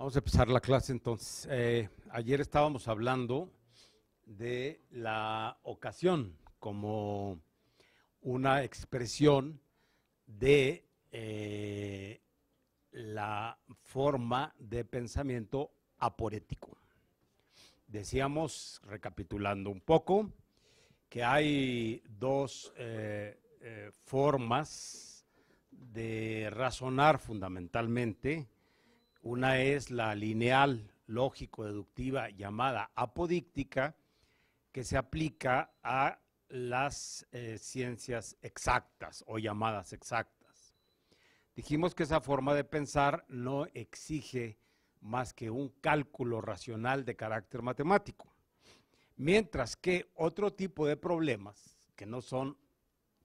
Vamos a empezar la clase entonces. Eh, ayer estábamos hablando de la ocasión como una expresión de eh, la forma de pensamiento aporético. Decíamos, recapitulando un poco, que hay dos eh, formas de razonar fundamentalmente una es la lineal, lógico-deductiva, llamada apodíctica, que se aplica a las eh, ciencias exactas o llamadas exactas. Dijimos que esa forma de pensar no exige más que un cálculo racional de carácter matemático. Mientras que otro tipo de problemas que no son,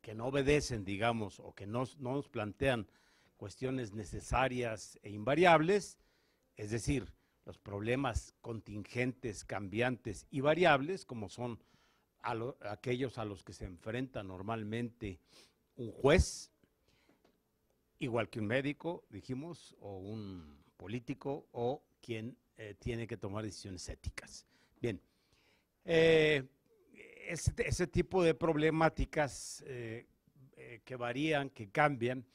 que no obedecen, digamos, o que no nos plantean cuestiones necesarias e invariables, es decir, los problemas contingentes, cambiantes y variables, como son aquellos a los que se enfrenta normalmente un juez, igual que un médico, dijimos, o un político, o quien eh, tiene que tomar decisiones éticas. Bien, eh, ese, tipo de problemáticas eh, que varían, que cambian,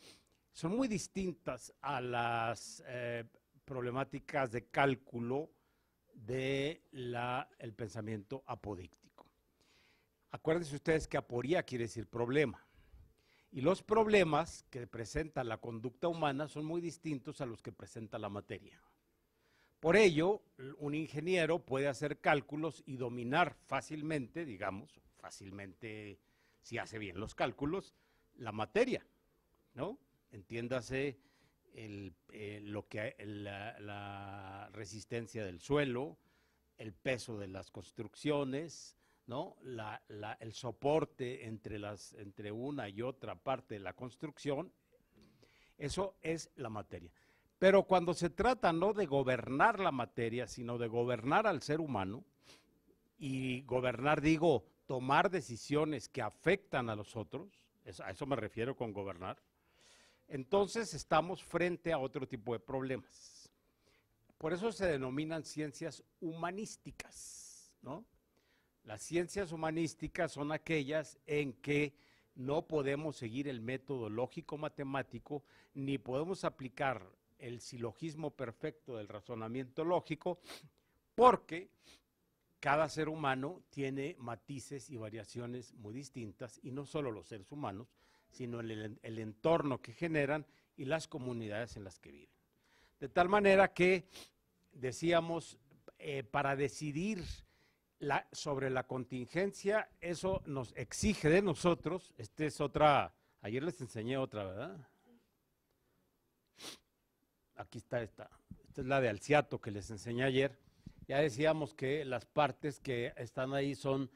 son muy distintas a las eh, problemáticas de cálculo del pensamiento apodíctico. Acuérdense ustedes que aporía quiere decir problema. Y los problemas que presenta la conducta humana son muy distintos a los que presenta la materia. Por ello, un ingeniero puede hacer cálculos y dominar fácilmente, digamos, fácilmente si hace bien los cálculos, la materia, ¿no? entiéndase eh, lo que, la, resistencia del suelo, el peso de las construcciones, ¿no? el soporte entre, las, entre una y otra parte de la construcción, eso es la materia. Pero cuando se trata no de gobernar la materia, sino de gobernar al ser humano, y gobernar digo, tomar decisiones que afectan a los otros, a eso me refiero con gobernar, entonces estamos frente a otro tipo de problemas. Por eso se denominan ciencias humanísticas, Las ciencias humanísticas son aquellas en que no podemos seguir el método lógico-matemático, ni podemos aplicar el silogismo perfecto del razonamiento lógico, porque cada ser humano tiene matices y variaciones muy distintas, y no solo los seres humanos, sino el, entorno que generan y las comunidades en las que viven. De tal manera que, decíamos, eh, para decidir sobre la contingencia, eso nos exige de nosotros, esta es otra, ayer les enseñé otra, ¿verdad? Aquí está esta, esta es la de Alciato que les enseñé ayer. Ya decíamos que las partes que están ahí son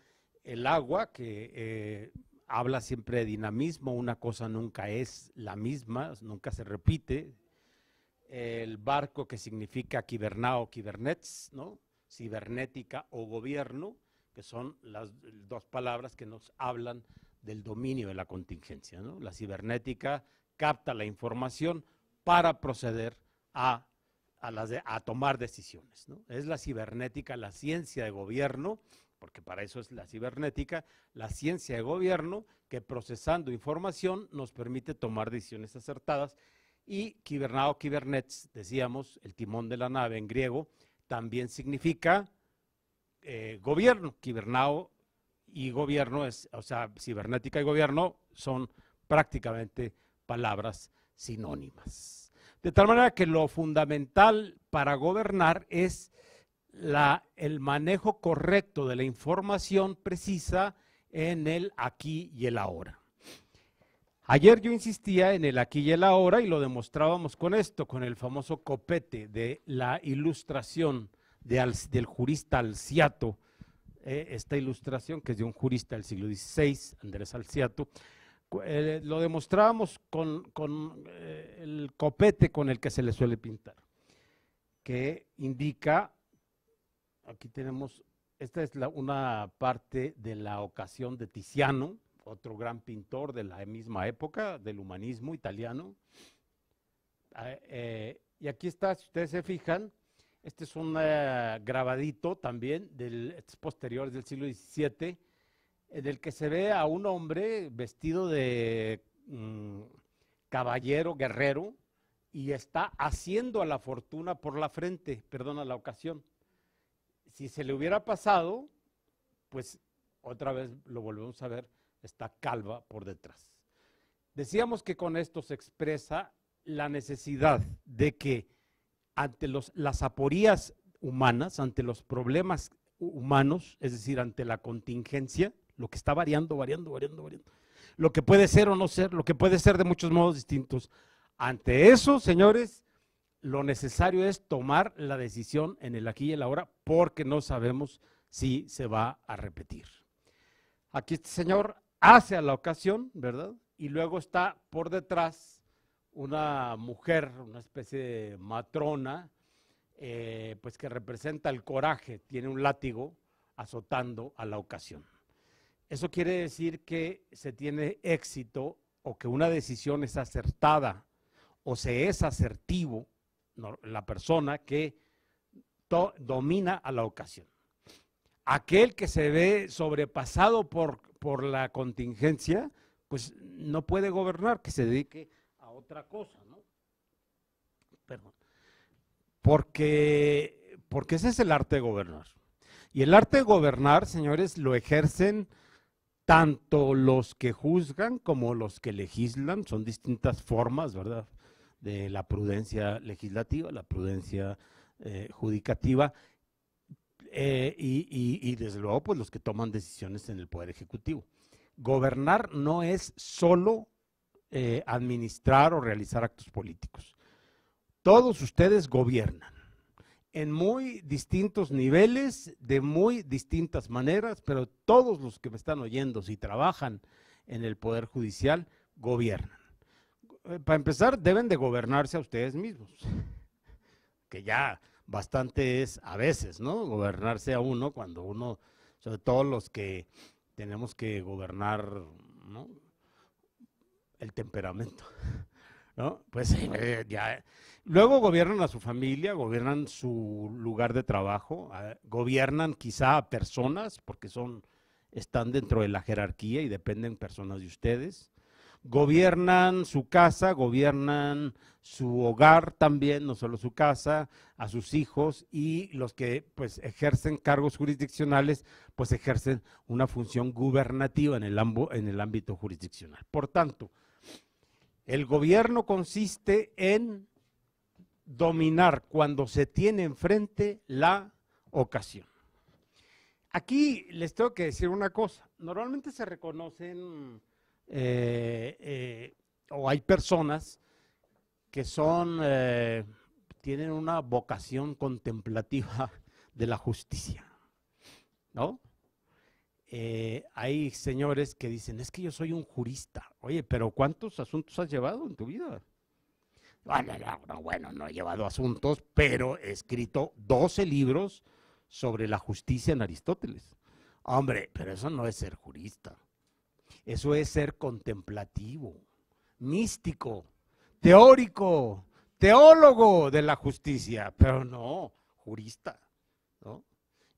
el agua, que eh, habla siempre de dinamismo, una cosa nunca es la misma, nunca se repite. El barco que significa kibernao, kibernets, ¿no? cibernética o gobierno, que son las dos palabras que nos hablan del dominio de la contingencia. ¿no? La cibernética capta la información para proceder a, a, las a tomar decisiones. ¿no? Es la cibernética, la ciencia de gobierno porque para eso es la cibernética, la ciencia de gobierno, que procesando información nos permite tomar decisiones acertadas. Y kibernao, kibernets, decíamos, el timón de la nave en griego, también significa eh, gobierno. Kibernao y gobierno, es, o sea, cibernética y gobierno son prácticamente palabras sinónimas. De tal manera que lo fundamental para gobernar es el manejo correcto de la información precisa en el aquí y el ahora. Ayer yo insistía en el aquí y el ahora y lo demostrábamos con esto, con el famoso copete de la ilustración del jurista Alciato, eh, esta ilustración que es de un jurista del siglo XVI, Andrés Alciato, eh, lo demostrábamos con, eh, el copete con el que se le suele pintar, que indica aquí tenemos, esta es una parte de la ocasión de Tiziano, otro gran pintor de la misma época, del humanismo italiano. Ah, eh, y aquí está, si ustedes se fijan, este es un eh, grabadito también del posterior del siglo XVII, en el que se ve a un hombre vestido de mm, caballero, guerrero, y está haciendo a la fortuna por la frente, perdona la ocasión si se le hubiera pasado, pues otra vez lo volvemos a ver, está calva por detrás. Decíamos que con esto se expresa la necesidad de que ante las aporías humanas, ante los problemas humanos, es decir, ante la contingencia, lo que está variando, variando, variando, variando, lo que puede ser o no ser, lo que puede ser de muchos modos distintos, ante eso, señores, lo necesario es tomar la decisión en el aquí y en la ahora porque no sabemos si se va a repetir. Aquí este señor hace a la ocasión, ¿verdad? Y luego está por detrás una mujer, una especie de matrona, eh, pues que representa el coraje, tiene un látigo azotando a la ocasión. Eso quiere decir que se tiene éxito o que una decisión es acertada o se es asertivo la persona que domina a la ocasión. Aquel que se ve sobrepasado por, por la contingencia, pues no puede gobernar, que se dedique a otra cosa, ¿no? Perdón. Porque, porque ese es el arte de gobernar. Y el arte de gobernar, señores, lo ejercen tanto los que juzgan como los que legislan, son distintas formas, ¿verdad? de la prudencia legislativa, la prudencia eh, judicativa eh, y, desde luego pues los que toman decisiones en el Poder Ejecutivo. Gobernar no es solo eh, administrar o realizar actos políticos. Todos ustedes gobiernan en muy distintos niveles, de muy distintas maneras, pero todos los que me están oyendo, si trabajan en el Poder Judicial, gobiernan. Eh, para empezar, deben de gobernarse a ustedes mismos, que ya bastante es a veces, ¿no? Gobernarse a uno cuando uno, sobre todo los que tenemos que gobernar, ¿no? El temperamento, ¿no? Pues eh, eh, ya. Luego gobiernan a su familia, gobiernan su lugar de trabajo, gobiernan quizá a personas porque son, están dentro de la jerarquía y dependen personas de ustedes gobiernan su casa, gobiernan su hogar también, no solo su casa, a sus hijos y los que pues ejercen cargos jurisdiccionales, pues ejercen una función gubernativa en el, en el ámbito jurisdiccional. Por tanto, el gobierno consiste en dominar cuando se tiene enfrente la ocasión. Aquí les tengo que decir una cosa. Normalmente se reconocen eh, eh, o hay personas que son, eh, tienen una vocación contemplativa de la justicia, ¿no? hay señores que dicen, es que yo soy un jurista. Oye, pero ¿cuántos asuntos has llevado en tu vida? Bueno, ah, no, bueno, no he llevado asuntos, pero he escrito 12 libros sobre la justicia en Aristóteles. Hombre, pero eso no es ser jurista. Eso es ser contemplativo, místico, teórico, teólogo de la justicia, pero no jurista.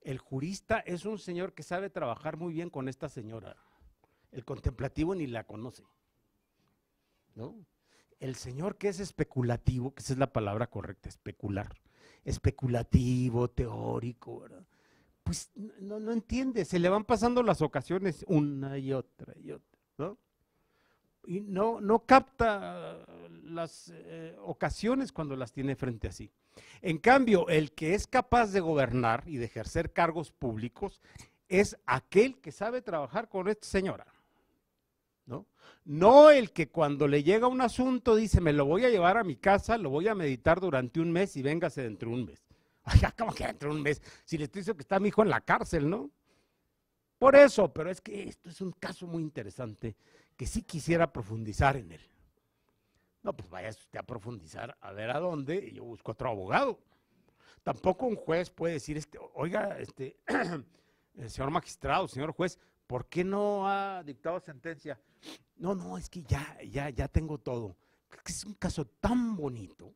El jurista es un señor que sabe trabajar muy bien con esta señora. El contemplativo ni la conoce. El señor que es especulativo, que esa es la palabra correcta, especular, especulativo, teórico, ¿verdad? pues no, no entiende, se le van pasando las ocasiones una y otra y otra, ¿no? Y no, no capta las eh, ocasiones cuando las tiene frente a sí. En cambio, el que es capaz de gobernar y de ejercer cargos públicos es aquel que sabe trabajar con esta señora. ¿No? no el que cuando le llega un asunto dice, me lo voy a llevar a mi casa, lo voy a meditar durante un mes y véngase dentro de un mes. ¿Cómo que dentro un mes? Si le estoy diciendo que está mi hijo en la cárcel, ¿no? Por eso, pero es que esto es un caso muy interesante que sí quisiera profundizar en él. No, pues vaya usted a profundizar a ver a dónde y yo busco otro abogado. Tampoco un juez puede decir, este, oiga, este, señor magistrado, señor juez, ¿por qué no ha dictado sentencia? No, no, es que ya, ya, ya tengo todo. Es un caso tan bonito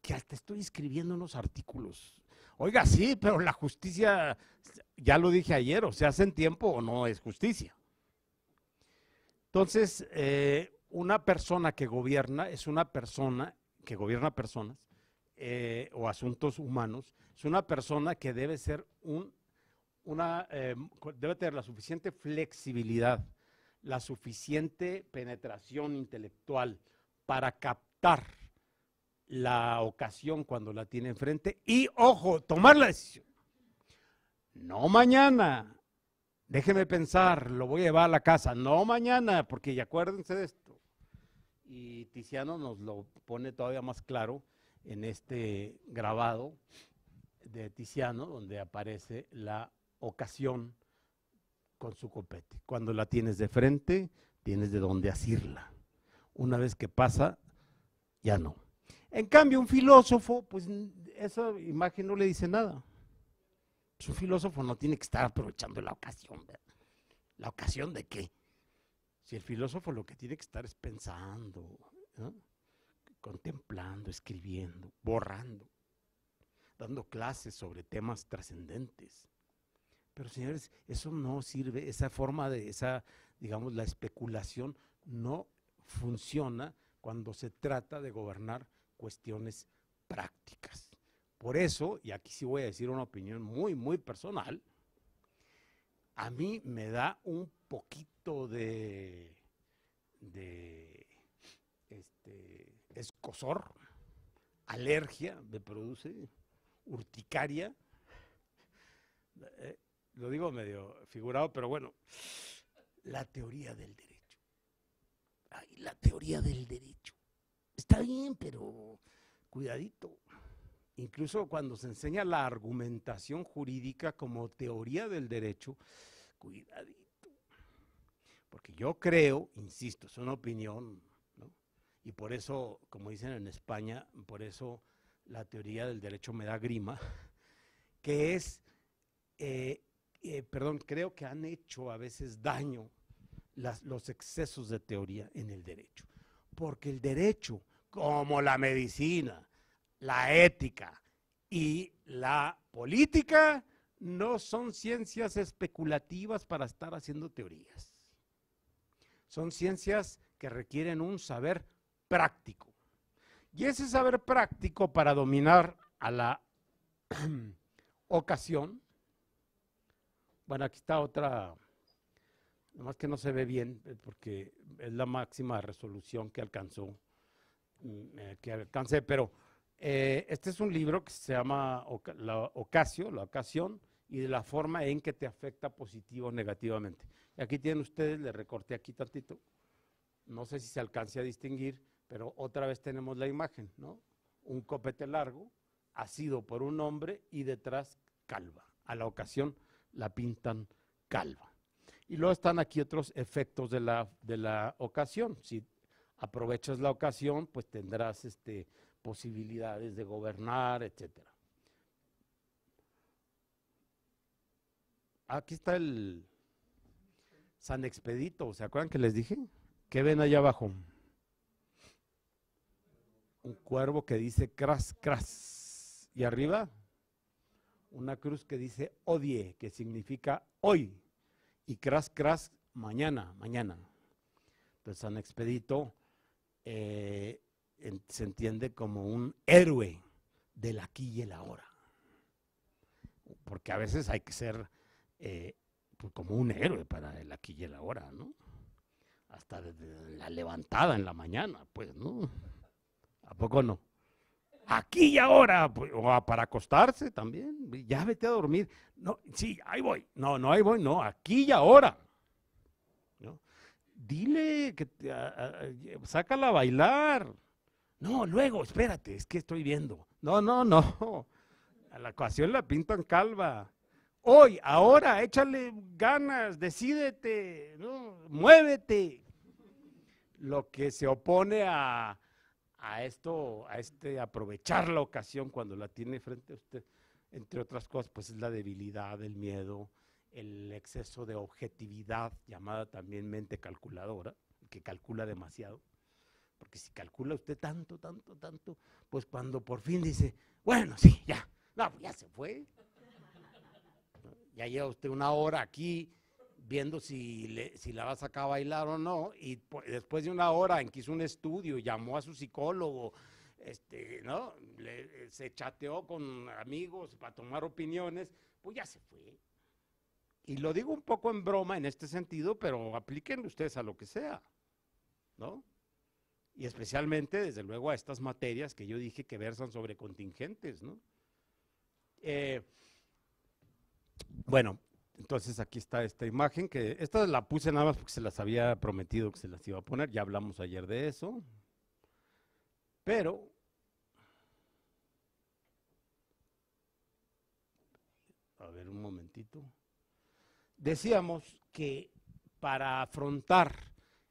que hasta estoy escribiendo unos artículos. Oiga, sí, pero la justicia, ya lo dije ayer, o se hace en tiempo o no es justicia. Entonces, eh, una persona que gobierna es una persona que gobierna personas eh, o asuntos humanos, es una persona que debe ser un, una, eh, debe tener la suficiente flexibilidad, la suficiente penetración intelectual para captar la ocasión cuando la tiene enfrente y, ojo, tomar la decisión. No mañana, déjeme pensar, lo voy a llevar a la casa. No mañana, porque ya acuérdense de esto. Y Tiziano nos lo pone todavía más claro en este grabado de Tiziano, donde aparece la ocasión con su copete. Cuando la tienes de frente, tienes de dónde asirla. Una vez que pasa, ya no. En cambio, un filósofo, pues esa imagen no le dice nada. Su pues, filósofo no tiene que estar aprovechando la ocasión. ¿La ocasión de qué? Si el filósofo lo que tiene que estar es pensando, contemplando, escribiendo, borrando, dando clases sobre temas trascendentes. Pero señores, eso no sirve, esa forma de, esa, digamos, la especulación no funciona cuando se trata de gobernar cuestiones prácticas. Por eso, y aquí sí voy a decir una opinión muy, muy personal, a mí me da un poquito de, de este, escosor, alergia me produce, urticaria. Eh, lo digo medio figurado, pero bueno, la teoría del derecho. la teoría del derecho está bien, pero cuidadito. Incluso cuando se enseña la argumentación jurídica como teoría del derecho, cuidadito. Porque yo creo, insisto, es una opinión, y por eso, como dicen en España, por eso la teoría del derecho me da grima, que es, eh, eh, perdón, creo que han hecho a veces daño los excesos de teoría en el derecho. Porque el derecho como la medicina, la ética y la política, no son ciencias especulativas para estar haciendo teorías. Son ciencias que requieren un saber práctico. Y ese saber práctico para dominar a la ocasión, bueno, aquí está otra, nomás que no se ve bien, eh, porque es la máxima resolución que alcanzó Mm, eh, que alcance pero eh, este es un libro que se llama La Ocasio, La Ocasión, y de la forma en que te afecta positivo o negativamente. Y aquí tienen ustedes, le recorté aquí tantito, no sé si se alcance a distinguir, pero otra vez tenemos la imagen, ¿no? Un copete largo, asido por un hombre y detrás calva. A la ocasión la pintan calva. Y luego están aquí otros efectos de la, de la ocasión. Si aprovechas la ocasión, pues tendrás este, posibilidades de gobernar, etcétera. Aquí está el San Expedito, ¿se acuerdan que les dije? ¿Qué ven allá abajo? Un cuervo que dice cras, cras. Y arriba, una cruz que dice odie, que significa hoy. Y cras, cras, mañana, mañana. Entonces San Expedito eh, se entiende como un héroe del aquí y el ahora. Porque a veces hay que ser eh, pues, como un héroe para el aquí y el ahora, ¿no? Hasta la levantada en la mañana, pues, ¿no? ¿A poco no? Aquí y ahora, pues, o para acostarse también, ya vete a dormir. No, sí, ahí voy. No, no, ahí voy, no, aquí y ahora dile que sácala a bailar. No, luego, espérate, es que estoy viendo. No, no, no. A la ocasión la pintan calva. Hoy, ahora, échale ganas, decídete, muévete. Lo que se opone a, a esto, a este aprovechar la ocasión cuando la tiene frente a usted, entre otras cosas, pues es la debilidad, el miedo, el exceso de objetividad, llamada también mente calculadora, que calcula demasiado. Porque si calcula usted tanto, tanto, tanto, pues cuando por fin dice, bueno, sí, ya, no, pues ya se fue. Ya lleva usted una hora aquí viendo si, si la va a sacar a bailar o no, y después de una hora en que hizo un estudio, llamó a su psicólogo, este, ¿no? Eh, se chateó con amigos para tomar opiniones, pues ya se fue. Y lo digo un poco en broma en este sentido, pero apliquen ustedes a lo que sea, ¿no? Y especialmente, desde luego, a estas materias que yo dije que versan sobre contingentes, ¿no? Eh, bueno, entonces aquí está esta imagen, que esta la puse nada más porque se las había prometido que se las iba a poner, ya hablamos ayer de eso, pero a ver un momentito. Decíamos que para afrontar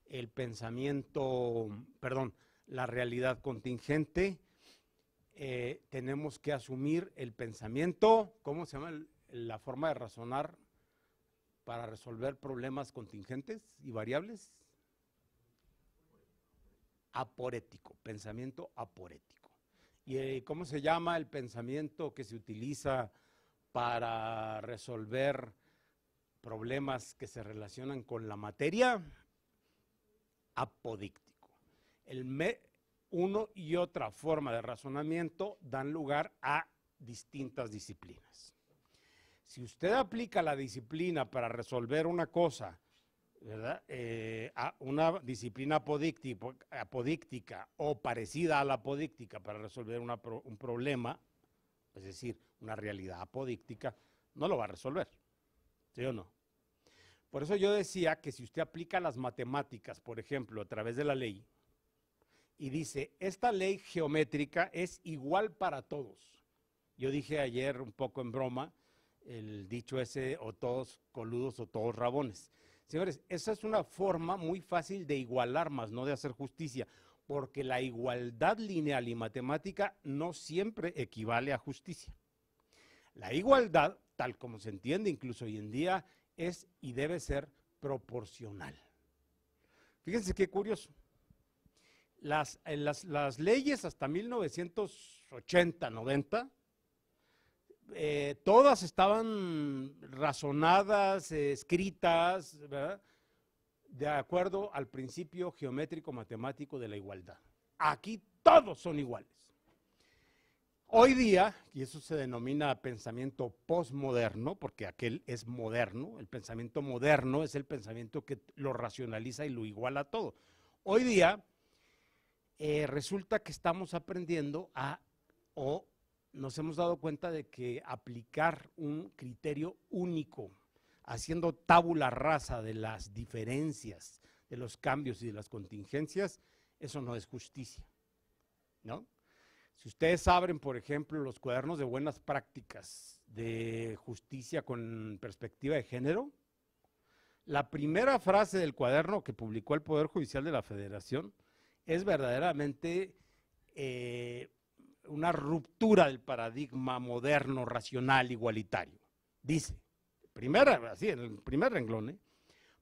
el pensamiento, perdón, la realidad contingente, eh, tenemos que asumir el pensamiento, ¿cómo se llama? la forma de razonar para resolver problemas contingentes y variables. Aporético, pensamiento aporético. ¿Y eh, cómo se llama el pensamiento que se utiliza para resolver problemas que se relacionan con la materia, apodíctico. El uno y otra forma de razonamiento dan lugar a distintas disciplinas. Si usted aplica la disciplina para resolver una cosa, ¿verdad? Eh, una disciplina apodíctica o parecida a la apodíctica para resolver un problema, es decir, una realidad apodíctica, no lo va a resolver. ¿Sí o no? Por eso yo decía que si usted aplica las matemáticas, por ejemplo, a través de la ley, y dice, esta ley geométrica es igual para todos. Yo dije ayer un poco en broma el dicho ese, o todos coludos o todos rabones. Señores, esa es una forma muy fácil de igualar más, no de hacer justicia, porque la igualdad lineal y matemática no siempre equivale a justicia. La igualdad tal como se entiende incluso hoy en día, es y debe ser proporcional. Fíjense qué curioso. Las, eh, leyes hasta 1980, 90, eh, todas estaban razonadas, eh, escritas, de acuerdo al principio geométrico matemático de la igualdad. Aquí todos son iguales. Hoy día, y eso se denomina pensamiento postmoderno, porque aquel es moderno, el pensamiento moderno es el pensamiento que lo racionaliza y lo iguala a todo. Hoy día eh, resulta que estamos aprendiendo a, o nos hemos dado cuenta de que aplicar un criterio único, haciendo tabula rasa de las diferencias, de los cambios y de las contingencias, eso no es justicia, ¿no? Si ustedes abren, por ejemplo, los cuadernos de buenas prácticas de justicia con perspectiva de género, la primera frase del cuaderno que publicó el Poder Judicial de la Federación es verdaderamente eh, una ruptura del paradigma moderno, racional, igualitario. Dice, primera, así, en el primer renglón, ¿eh?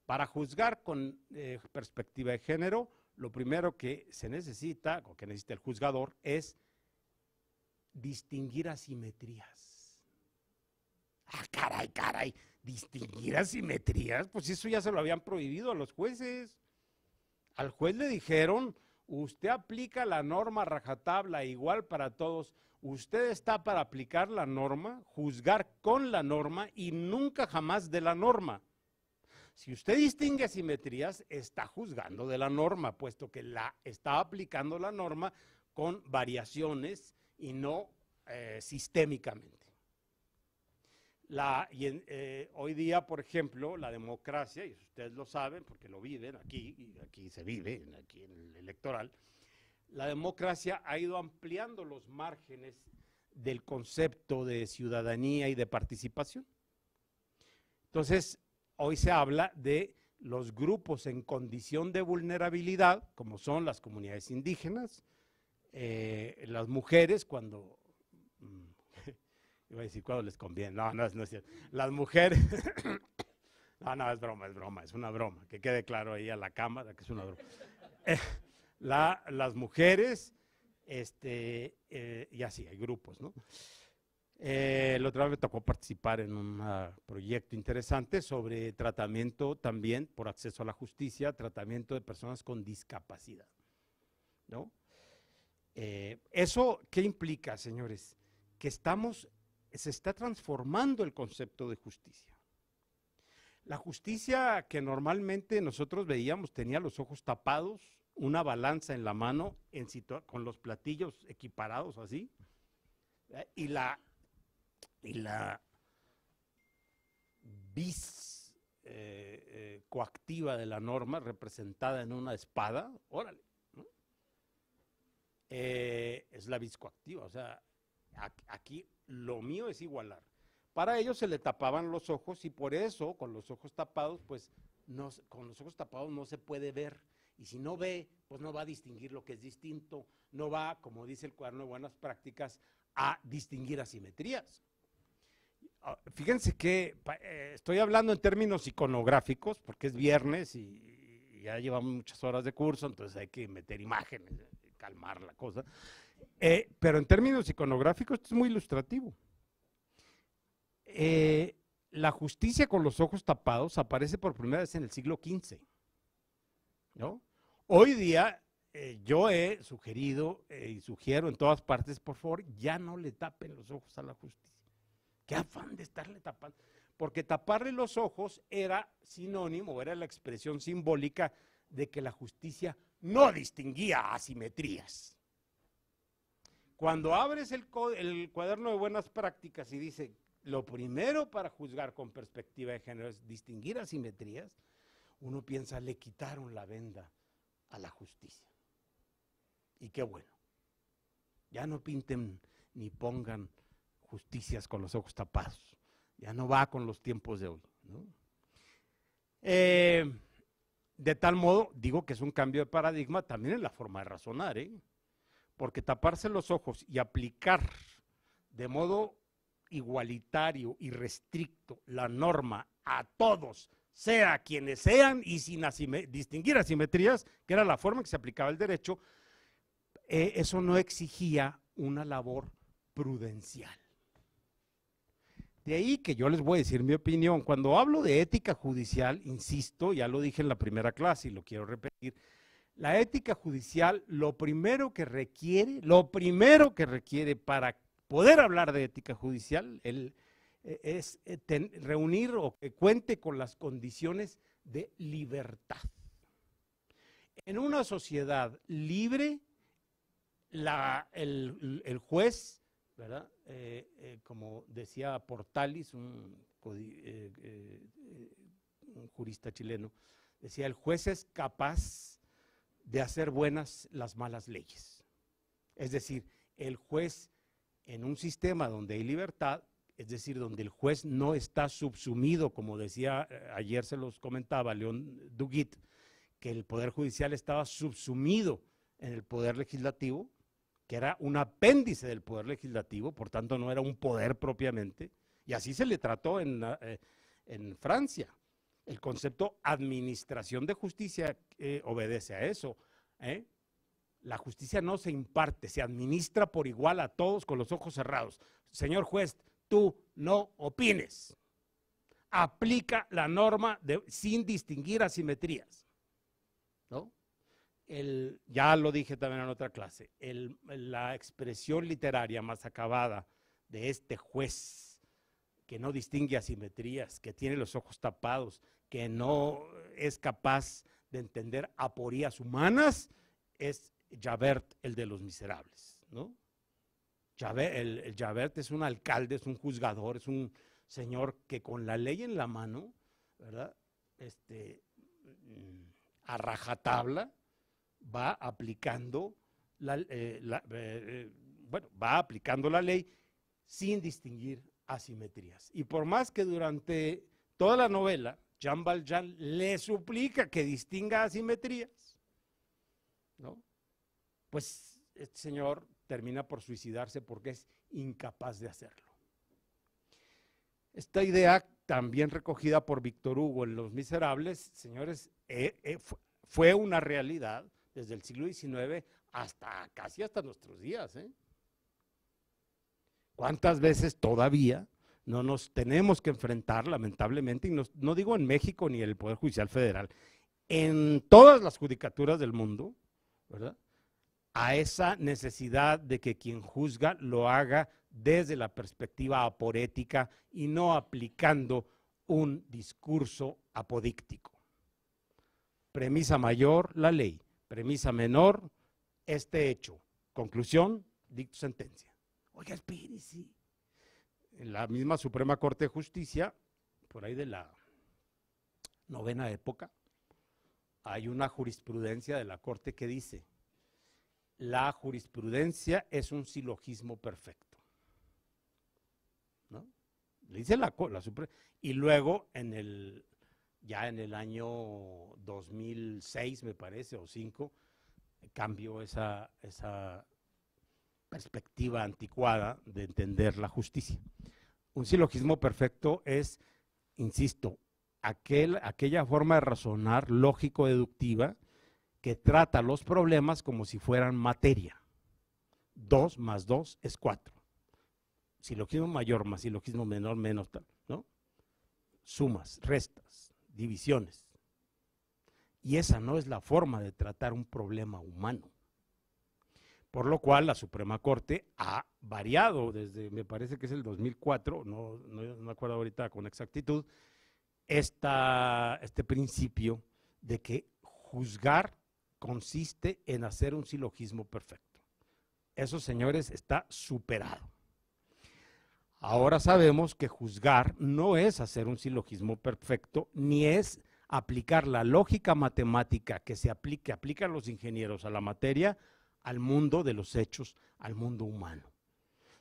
para juzgar con eh, perspectiva de género, lo primero que se necesita, o que necesita el juzgador, es distinguir asimetrías. Ah, caray, caray, distinguir asimetrías, pues eso ya se lo habían prohibido a los jueces. Al juez le dijeron, usted aplica la norma rajatabla igual para todos. Usted está para aplicar la norma, juzgar con la norma y nunca jamás de la norma. Si usted distingue asimetrías, está juzgando de la norma, puesto que la está aplicando la norma con variaciones y no eh, sistémicamente. La, eh, hoy día, por ejemplo, la democracia, y ustedes lo saben porque lo viven aquí, y aquí se vive, aquí en el electoral, la democracia ha ido ampliando los márgenes del concepto de ciudadanía y de participación. Entonces, hoy se habla de los grupos en condición de vulnerabilidad, como son las comunidades indígenas, eh, las mujeres cuando... Mm, iba a decir cuándo les conviene. No, no, es cierto. Las mujeres... no, no, es broma, es broma, es una broma. Que quede claro ahí a la cámara que es una broma. Eh, las mujeres, este, eh, y así, hay grupos, ¿no? el otro día me tocó participar en un proyecto interesante sobre tratamiento también por acceso a la justicia, tratamiento de personas con discapacidad, ¿no? Eh, ¿Eso qué implica, señores? Que estamos, se está transformando el concepto de justicia. La justicia que normalmente nosotros veíamos tenía los ojos tapados, una balanza en la mano, con los platillos equiparados así, y la, y la bis eh, eh, coactiva de la norma representada en una espada, órale, eh, es la viscoactiva. O sea, aquí lo mío es igualar. Para ellos se le tapaban los ojos y por eso con los ojos tapados, pues no, con los ojos tapados no se puede ver. Y si no ve, pues no va a distinguir lo que es distinto, no va, como dice el cuaderno de buenas prácticas, a distinguir asimetrías. Ah, fíjense que eh, estoy hablando en términos iconográficos, porque es viernes y ya llevamos muchas horas de curso, entonces hay que meter imágenes. ¿eh? calmar la cosa. Eh, pero en términos iconográficos esto es muy ilustrativo. Eh, la justicia con los ojos tapados aparece por primera vez en el siglo XV. Hoy día eh, yo he sugerido y sugiero en todas partes, por favor, ya no le tapen los ojos a la justicia. Qué afán de estarle tapando. Porque taparle los ojos era sinónimo, era la expresión simbólica de que la justicia no distinguía asimetrías. Cuando abres el, cuaderno de buenas prácticas y dice, lo primero para juzgar con perspectiva de género es distinguir asimetrías, uno piensa, le quitaron la venda a la justicia. Y qué bueno. Ya no pinten ni pongan justicias con los ojos tapados. Ya no va con los tiempos de hoy. Eh, de tal modo, digo que es un cambio de paradigma también en la forma de razonar, ¿eh? porque taparse los ojos y aplicar de modo igualitario y restricto la norma a todos, sea quienes sean y sin distinguir asimetrías, que era la forma en que se aplicaba el derecho, eh, eso no exigía una labor prudencial. De ahí que yo les voy a decir mi opinión. Cuando hablo de ética judicial, insisto, ya lo dije en la primera clase y lo quiero repetir, la ética judicial lo primero que requiere, lo primero que requiere para poder hablar de ética judicial e, es eh, reunir o que cuente con las condiciones de libertad. En una sociedad libre, el juez ¿verdad? Eh, eh, como decía Portalis, un, eh, un, jurista chileno, decía, el juez es capaz de hacer buenas las malas leyes. Es decir, el juez en un sistema donde hay libertad, es decir, donde el juez no está subsumido, como decía ayer se los comentaba León Duguit, que el Poder Judicial estaba subsumido en el Poder Legislativo, que era un apéndice del poder legislativo, por tanto no era un poder propiamente, y así se le trató en, eh, Francia. El concepto administración de justicia eh, obedece a eso. ¿eh? La justicia no se imparte, se administra por igual a todos con los ojos cerrados. Señor juez, tú no opines. Aplica la norma sin distinguir asimetrías. ¿No? ya lo dije también en otra clase, la expresión literaria más acabada de este juez, que no distingue asimetrías, que tiene los ojos tapados, que no es capaz de entender aporías humanas, es Javert, el de los miserables, ¿no? Javert, el, Javert es un alcalde, es un juzgador, es un señor que con la ley en la mano, ¿verdad? Este, mm, a rajatabla, va aplicando la, eh, eh, eh, bueno, va aplicando la ley sin distinguir asimetrías. Y por más que durante toda la novela Jean Valjean le suplica que distinga asimetrías, ¿no? Pues este señor termina por suicidarse porque es incapaz de hacerlo. Esta idea, también recogida por Víctor Hugo en Los Miserables, señores, fue una realidad desde el siglo XIX hasta casi hasta nuestros días. ¿eh? ¿Cuántas veces todavía no nos tenemos que enfrentar, lamentablemente, y no digo en México ni en el Poder Judicial Federal, en todas las judicaturas del mundo, ¿verdad? A esa necesidad de que quien juzga lo haga desde la perspectiva aporética y no aplicando un discurso apodíctico. Premisa mayor, la ley premisa menor, este hecho. Conclusión, dicto sentencia. Oiga, Espíritu, En la misma Suprema Corte de Justicia, por ahí de la novena época, hay una jurisprudencia de la Corte que dice, la jurisprudencia es un silogismo perfecto. ¿No? Le dice la, la Suprema. Y luego en el ya en el año 2006, me parece, o 5, cambió esa, perspectiva anticuada de entender la justicia. Un silogismo perfecto es, insisto, aquel, aquella forma de razonar lógico-deductiva que trata los problemas como si fueran materia. Dos más dos es cuatro. Silogismo mayor más silogismo menor menos tal, ¿no? Sumas, restas, divisiones. Y esa no es la forma de tratar un problema humano. Por lo cual la Suprema Corte ha variado desde, me parece que es el 2004, no, no, acuerdo ahorita con exactitud, este principio de que juzgar consiste en hacer un silogismo perfecto. Eso, señores, está superado. Ahora sabemos que juzgar no es hacer un silogismo perfecto, ni es aplicar la lógica matemática que se aplica, aplican los ingenieros a la materia, al mundo de los hechos, al mundo humano,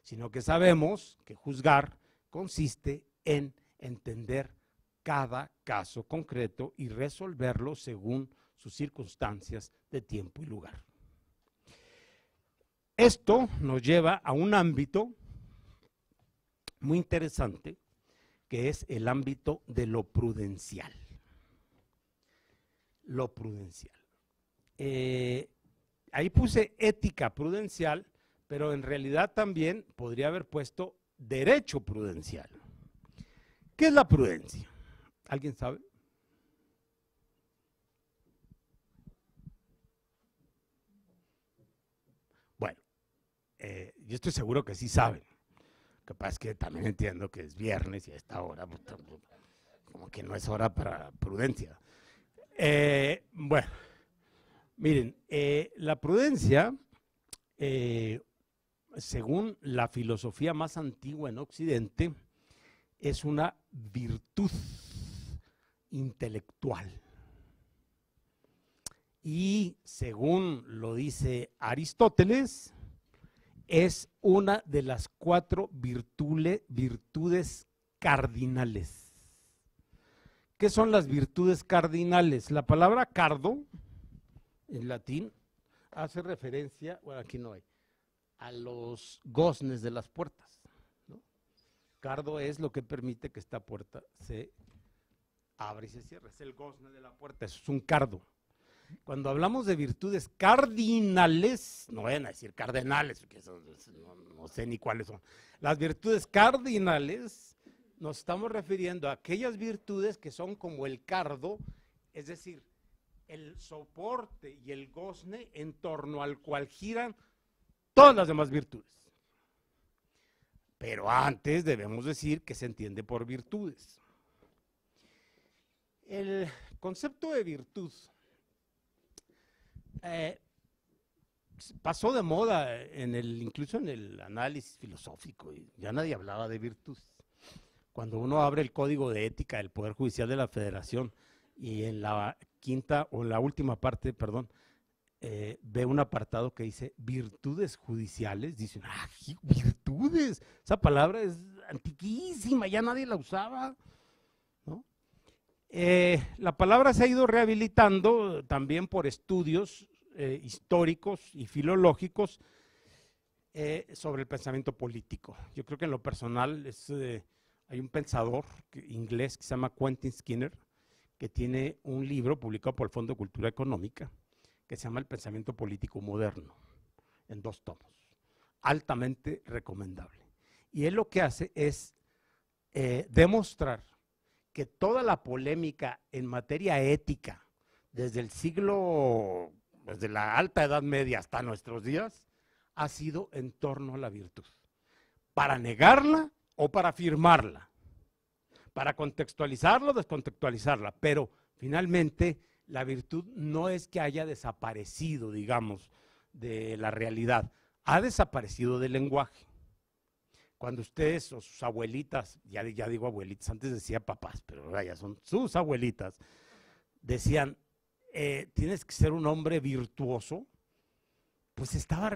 sino que sabemos que juzgar consiste en entender cada caso concreto y resolverlo según sus circunstancias de tiempo y lugar. Esto nos lleva a un ámbito muy interesante, que es el ámbito de lo prudencial. Lo prudencial. Eh, ahí puse ética prudencial, pero en realidad también podría haber puesto derecho prudencial. ¿Qué es la prudencia? ¿Alguien sabe? Bueno, eh, yo estoy seguro que sí saben. Capaz que, también entiendo que es viernes y a esta hora, pues, como que no es hora para prudencia. Eh, bueno, miren, eh, la prudencia, eh, según la filosofía más antigua en Occidente, es una virtud intelectual. Y según lo dice Aristóteles, es una de las cuatro virtudes cardinales. ¿Qué son las virtudes cardinales? La palabra cardo, en latín, hace referencia, bueno, aquí no hay, a los goznes de las puertas. Cardo es lo que permite que esta puerta se abra y se cierre. Es el gozne de la puerta, es un cardo. Cuando hablamos de virtudes cardinales, no vayan a decir cardenales, porque no, no sé ni cuáles son. Las virtudes cardinales nos estamos refiriendo a aquellas virtudes que son como el cardo, es decir, el soporte y el gozne en torno al cual giran todas las demás virtudes. Pero antes debemos decir que se entiende por virtudes. El concepto de virtud eh, pasó de moda, en el, incluso en el análisis filosófico, y ya nadie hablaba de virtudes Cuando uno abre el código de ética del Poder Judicial de la Federación y en la quinta o la última parte, perdón, eh, ve un apartado que dice virtudes judiciales, Dice, ah, virtudes, esa palabra es antiquísima, ya nadie la usaba. Eh, la palabra se ha ido rehabilitando también por estudios eh, históricos y filológicos eh, sobre el pensamiento político. Yo creo que en lo personal hay un pensador inglés que se llama Quentin Skinner, que tiene un libro publicado por el Fondo de Cultura Económica, que se llama El Pensamiento Político Moderno, en dos tomos, altamente recomendable. Y él lo que hace es demostrar toda la polémica en materia ética, desde el siglo, desde la alta Edad Media hasta nuestros días, ha sido en torno a la virtud. Para negarla o para afirmarla. Para contextualizarla o descontextualizarla. Pero finalmente la virtud no es que haya desaparecido, digamos, de la realidad. Ha desaparecido del lenguaje cuando ustedes o sus abuelitas, ya, ya digo abuelitas, antes decía papás, pero ahora ya son sus abuelitas, decían, eh, tienes que ser un hombre virtuoso, pues estaba,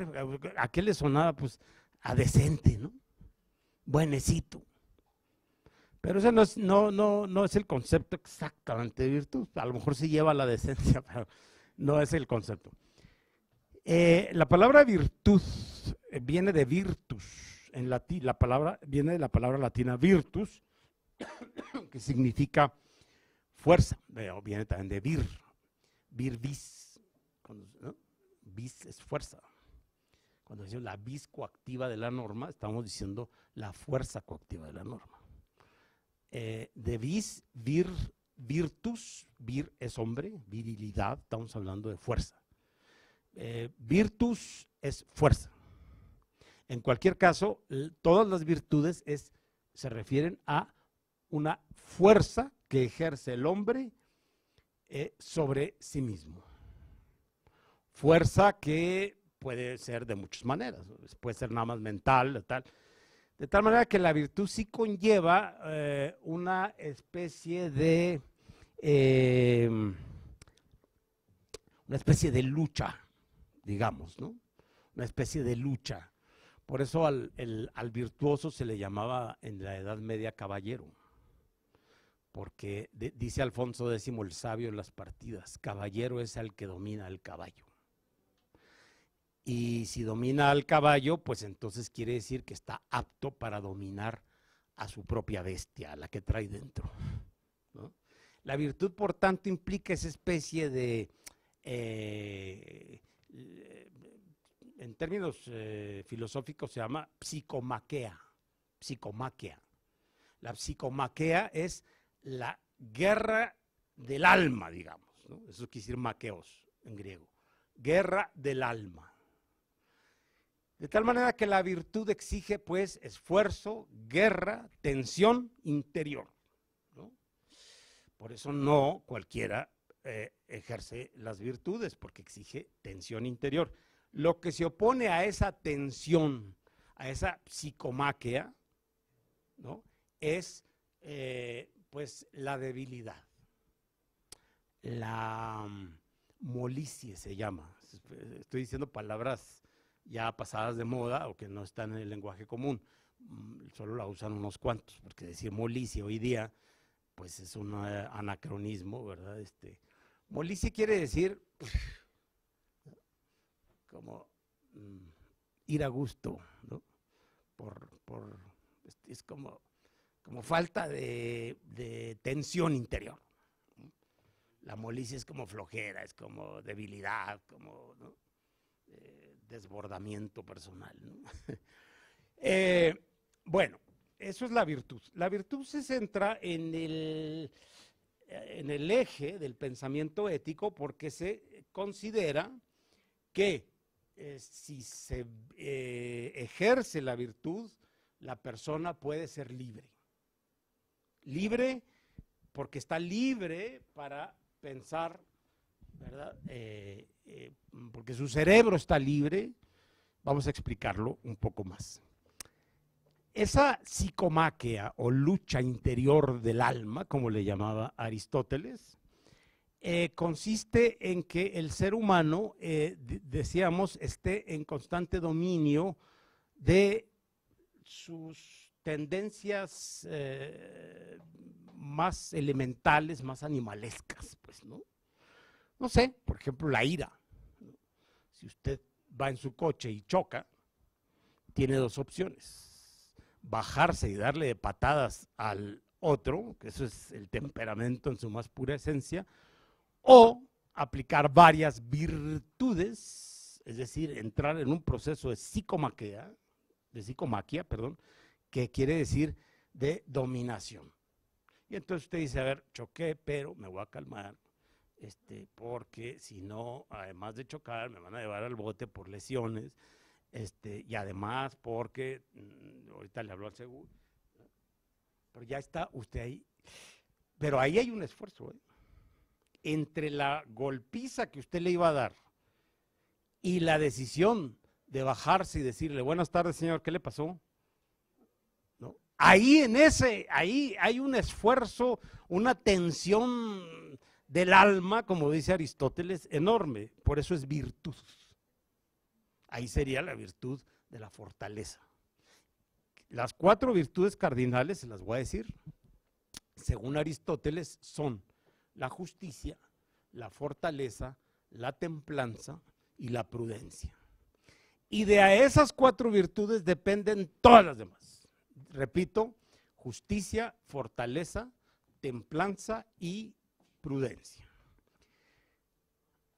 ¿a qué le sonaba? Pues a decente, ¿no? Buenecito. Pero ese no es, no, no, no es el concepto exactamente de virtud. A lo mejor se lleva la decencia, pero no es el concepto. Eh, la palabra virtud eh, viene de virtus, en la palabra viene de la palabra latina virtus, que significa fuerza, viene también de vir, vir vis, vis es fuerza. Cuando decimos la vis coactiva de la norma, estamos diciendo la fuerza coactiva de la norma. Eh, de vis, vir, virtus, vir es hombre, virilidad, estamos hablando de fuerza. Eh, virtus es fuerza. En cualquier caso, todas las virtudes se refieren a una fuerza que ejerce el hombre eh, sobre sí mismo. Fuerza que puede ser de muchas maneras, puede ser nada más mental, tal. De tal manera que la virtud sí conlleva eh, una especie de em, una especie de lucha, digamos, ¿no? Una especie de lucha por eso al, virtuoso se le llamaba en la Edad Media caballero, porque dice Alfonso X el sabio en las partidas, caballero es el que domina el caballo. Y si domina al caballo, pues entonces quiere decir que está apto para dominar a su propia bestia, a la que trae dentro. La virtud, por tanto, implica esa especie de eh, en términos eh, filosóficos se llama psicomaquea, psicomaquea. La psicomaquea es la guerra del alma, digamos. Eso quiere decir maqueos en griego. Guerra del alma. De tal manera que la virtud exige pues esfuerzo, guerra, tensión interior. Por eso no cualquiera eh, ejerce las virtudes, porque exige tensión interior. Lo que se opone a esa tensión, a esa psicomaquia, ¿no? es eh, pues la debilidad. La mm, molicie se llama. Estoy diciendo palabras ya pasadas de moda o que no están en el lenguaje común. Mm, solo la usan unos cuantos, porque decir molicie hoy día, pues es un eh, anacronismo, ¿verdad? Este, molicie quiere decir pues, como mm, ir a gusto, Por, este, es como, como falta de, tensión interior. La molicia es como flojera, es como debilidad, como eh, desbordamiento personal. Eh, bueno, eso es la virtud. La virtud se centra en el, en el eje del pensamiento ético porque se considera que eh, si se eh, ejerce la virtud, la persona puede ser libre. Libre porque está libre para pensar, ¿verdad? Eh, porque su cerebro está libre. Vamos a explicarlo un poco más. Esa psicomaquia o lucha interior del alma, como le llamaba Aristóteles, eh, consiste en que el ser humano, eh, decíamos, esté en constante dominio de sus tendencias eh, más elementales, más animalescas, pues, ¿no? No sé, por ejemplo, la ira. Si usted va en su coche y choca, tiene dos opciones. Bajarse y darle de patadas al otro, que eso es el temperamento en su más pura esencia, o aplicar varias virtudes, es decir, entrar en un proceso de psicomaquia, de psicomaquia, perdón, que quiere decir de dominación. Y entonces usted dice, a ver, choqué, pero me voy a calmar, este, porque si no, además de chocar, me van a llevar al bote por lesiones, este, y además porque, mm, ahorita le hablo al seguro, pero ya está usted ahí. Pero ahí hay un esfuerzo, ¿eh? entre la golpiza que usted le iba a dar y la decisión de bajarse y decirle, buenas tardes señor, ¿qué le pasó? Ahí en ese, ahí hay un esfuerzo, una tensión del alma, como dice Aristóteles, enorme. Por eso es virtud. Ahí sería la virtud de la fortaleza. Las cuatro virtudes cardinales, se las voy a decir, según Aristóteles, son la justicia, la fortaleza, la templanza y la prudencia. Y de a esas cuatro virtudes dependen todas las demás. Repito, justicia, fortaleza, templanza y prudencia.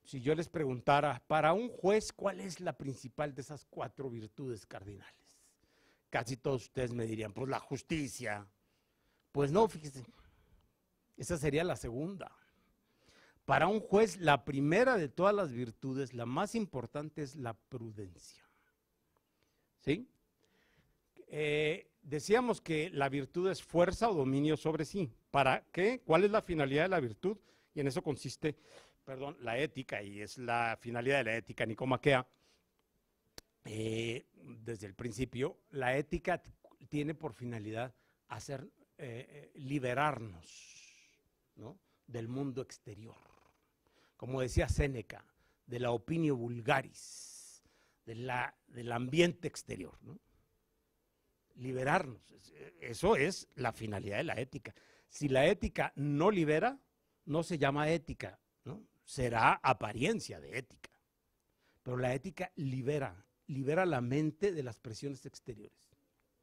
Si yo les preguntara, para un juez, ¿cuál es la principal de esas cuatro virtudes cardinales? Casi todos ustedes me dirían, pues la justicia. Pues no, fíjense. Esa sería la segunda. Para un juez, la primera de todas las virtudes, la más importante es la prudencia. ¿Sí? Eh, decíamos que la virtud es fuerza o dominio sobre sí. ¿Para qué? ¿Cuál es la finalidad de la virtud? Y en eso consiste, perdón, la ética, y es la finalidad de la ética nicomaquea. Eh, desde el principio, la ética tiene por finalidad hacer, eh, liberarnos del mundo exterior. Como decía Séneca, de la opinio vulgaris, de la, del ambiente exterior. Liberarnos, eso es la finalidad de la ética. Si la ética no libera, no se llama ética, ¿no? será apariencia de ética. Pero la ética libera, libera la mente de las presiones exteriores.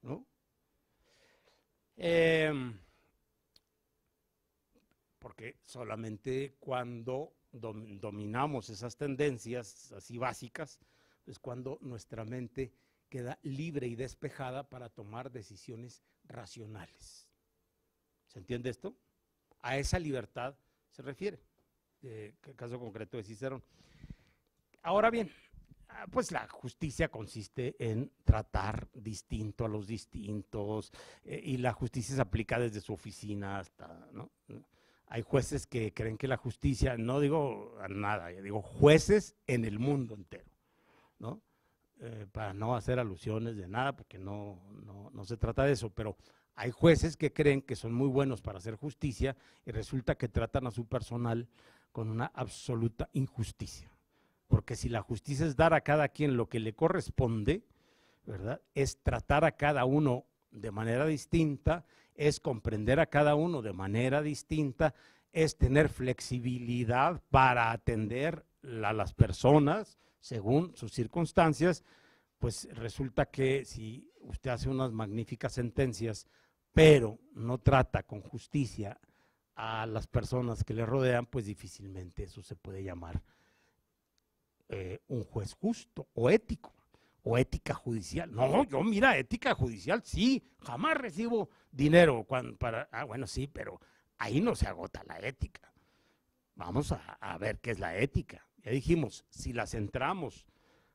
¿no? Em, porque solamente cuando dominamos esas tendencias así básicas, es cuando nuestra mente queda libre y despejada para tomar decisiones racionales. ¿Se entiende esto? A esa libertad se refiere, eh, el caso concreto de Cicerón. Ahora bien, ah, pues la justicia consiste en tratar distinto a los distintos eh, y la justicia se aplica desde su oficina hasta, hay jueces que creen que la justicia, no digo nada, digo jueces en el mundo entero, ¿no? Eh, para no hacer alusiones de nada, porque no, no se trata de eso, pero hay jueces que creen que son muy buenos para hacer justicia y resulta que tratan a su personal con una absoluta injusticia. Porque si la justicia es dar a cada quien lo que le corresponde, ¿verdad? Es tratar a cada uno de manera distinta, es comprender a cada uno de manera distinta, es tener flexibilidad para atender a las personas según sus circunstancias, pues resulta que si usted hace unas magníficas sentencias, pero no trata con justicia a las personas que le rodean, pues difícilmente eso se puede llamar eh, un juez justo o ético o ética judicial. No, yo mira, ética judicial sí, jamás recibo dinero para, ah, bueno, sí, pero ahí no se agota la ética. Vamos a, ver qué es la ética. Ya dijimos, si la centramos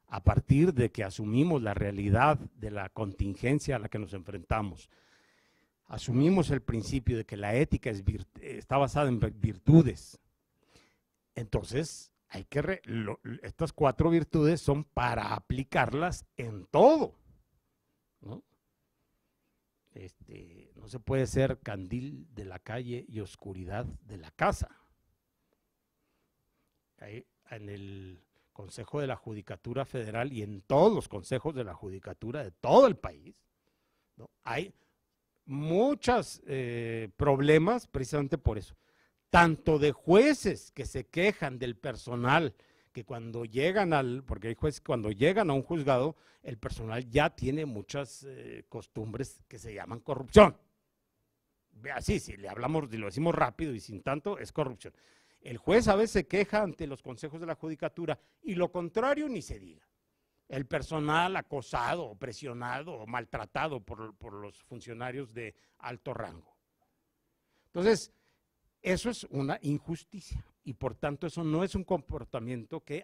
a partir de que asumimos la realidad de la contingencia a la que nos enfrentamos, asumimos el principio de que la ética está basada en virtudes, entonces hay que estas cuatro virtudes son para aplicarlas en todo. Este, ¿no? se puede ser candil de la calle y oscuridad de la casa. en el Consejo de la Judicatura Federal y en todos los consejos de la Judicatura de todo el país, hay muchos eh, problemas precisamente por eso tanto de jueces que se quejan del personal, que cuando llegan al, porque hay jueces, cuando llegan a un juzgado, el personal ya tiene muchas eh, costumbres que se llaman corrupción. Así, si le hablamos, y lo decimos rápido y sin tanto, es corrupción. El juez a veces se queja ante los consejos de la judicatura y lo contrario ni se diga. El personal acosado, presionado o maltratado por, por los funcionarios de alto rango. Entonces, eso es una injusticia y por tanto eso no es un comportamiento que,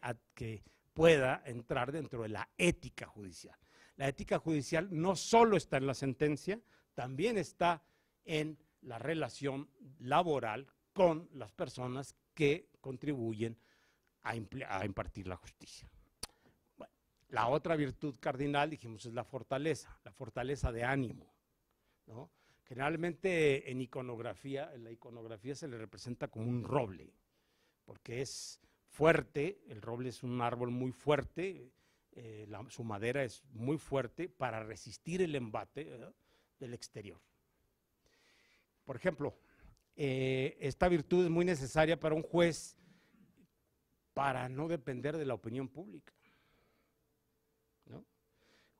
pueda entrar dentro de la ética judicial. La ética judicial no solo está en la sentencia, también está en la relación laboral con las personas que contribuyen a, impartir la justicia. la otra virtud cardinal, dijimos, es la fortaleza, la fortaleza de ánimo. ¿no? Generalmente en iconografía, en la iconografía se le representa como un roble, porque es fuerte, el roble es un árbol muy fuerte, eh, su madera es muy fuerte para resistir el embate del exterior. Por ejemplo, eh, esta virtud es muy necesaria para un juez para no depender de la opinión pública.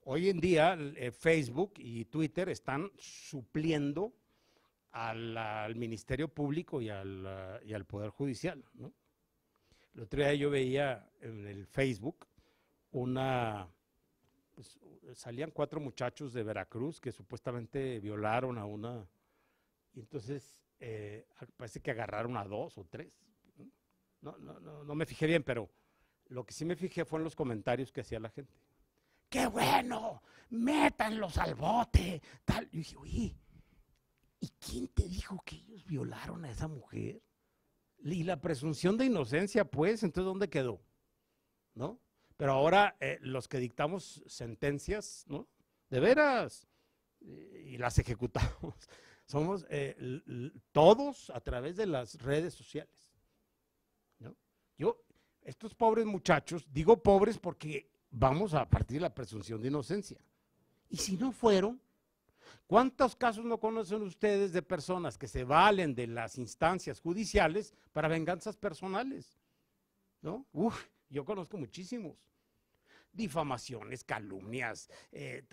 Hoy en día eh, Facebook y Twitter están supliendo al, Ministerio Público y al, Poder Judicial. ¿no? El otro día yo veía en el Facebook una... Pues, salían cuatro muchachos de Veracruz que supuestamente violaron a una... Y entonces eh, parece que agarraron a dos o tres. No, no, no, no me fijé bien, pero lo que sí me fijé fue en los comentarios que hacía la gente qué bueno, métanlos al bote. Tal. Y dije, oye, ¿y quién te dijo que ellos violaron a esa mujer? Y la presunción de inocencia, pues, entonces, ¿dónde quedó? ¿No? Pero ahora eh, los que dictamos sentencias, ¿no? De veras, eh, y las ejecutamos, somos eh, todos a través de las redes sociales. ¿no? Yo, estos pobres muchachos, digo pobres porque vamos a partir de la presunción de inocencia. Y si no fueron, ¿cuántos casos no conocen ustedes de personas que se valen de las instancias judiciales para venganzas personales? ¿No? Uf, yo conozco muchísimos. Difamaciones, calumnias, eh,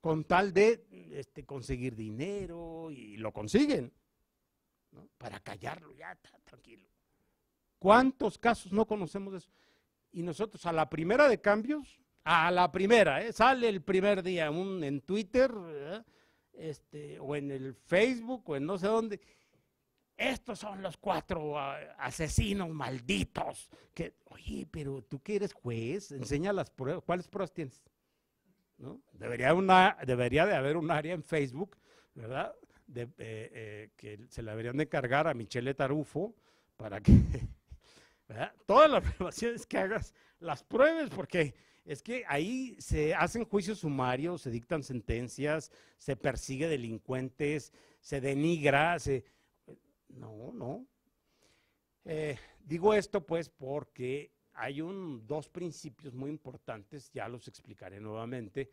con tal de este, conseguir dinero y lo consiguen, para callarlo, ya, está, tranquilo. ¿Cuántos casos no conocemos de eso? Y nosotros a la primera de cambios, a la primera, ¿eh? sale el primer día en Twitter ¿eh? este, o en el Facebook o en no sé dónde. Estos son los cuatro ah, asesinos malditos. Que, oye, pero tú que eres juez, enseña las pruebas. ¿Cuáles pruebas tienes? Debería, una, debería de haber un área en Facebook, ¿verdad? Eh, que se la deberían de cargar a Michele Tarufo para que Todas las privaciones que hagas, las pruebes, porque es que ahí se hacen juicios sumarios, se dictan sentencias, se persigue delincuentes, se denigra, se... No, no. Eh, digo esto pues porque hay dos principios muy importantes, ya los explicaré nuevamente,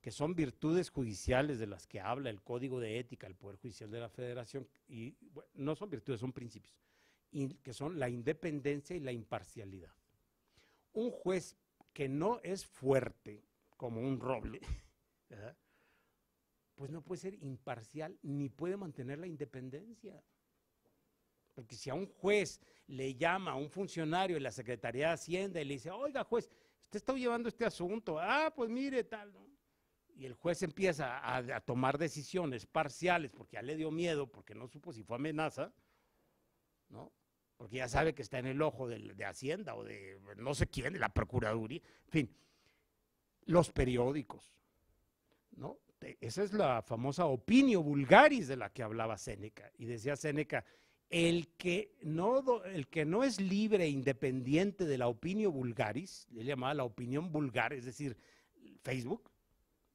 que son virtudes judiciales de las que habla el Código de Ética, el Poder Judicial de la Federación, y no son virtudes, son principios que son la independencia y la imparcialidad. Un juez que no es fuerte, como un roble, pues no puede ser imparcial ni puede mantener la independencia. Porque si a un juez le llama a un funcionario de la Secretaría de Hacienda y le dice, oiga juez, usted está llevando este asunto, ah, pues mire tal, ¿no? Y el juez empieza a, a, tomar decisiones parciales porque ya le dio miedo, porque no supo si fue amenaza, ¿no? porque ya sabe que está en el ojo de, de Hacienda o de no sé quién, de la Procuraduría, en fin, los periódicos, ¿no? Esa es la famosa opinio vulgaris de la que hablaba Séneca. Y decía Séneca, el que, no, el que no es libre e independiente de la opinio vulgaris, le llamaba la opinión vulgar, es decir, Facebook,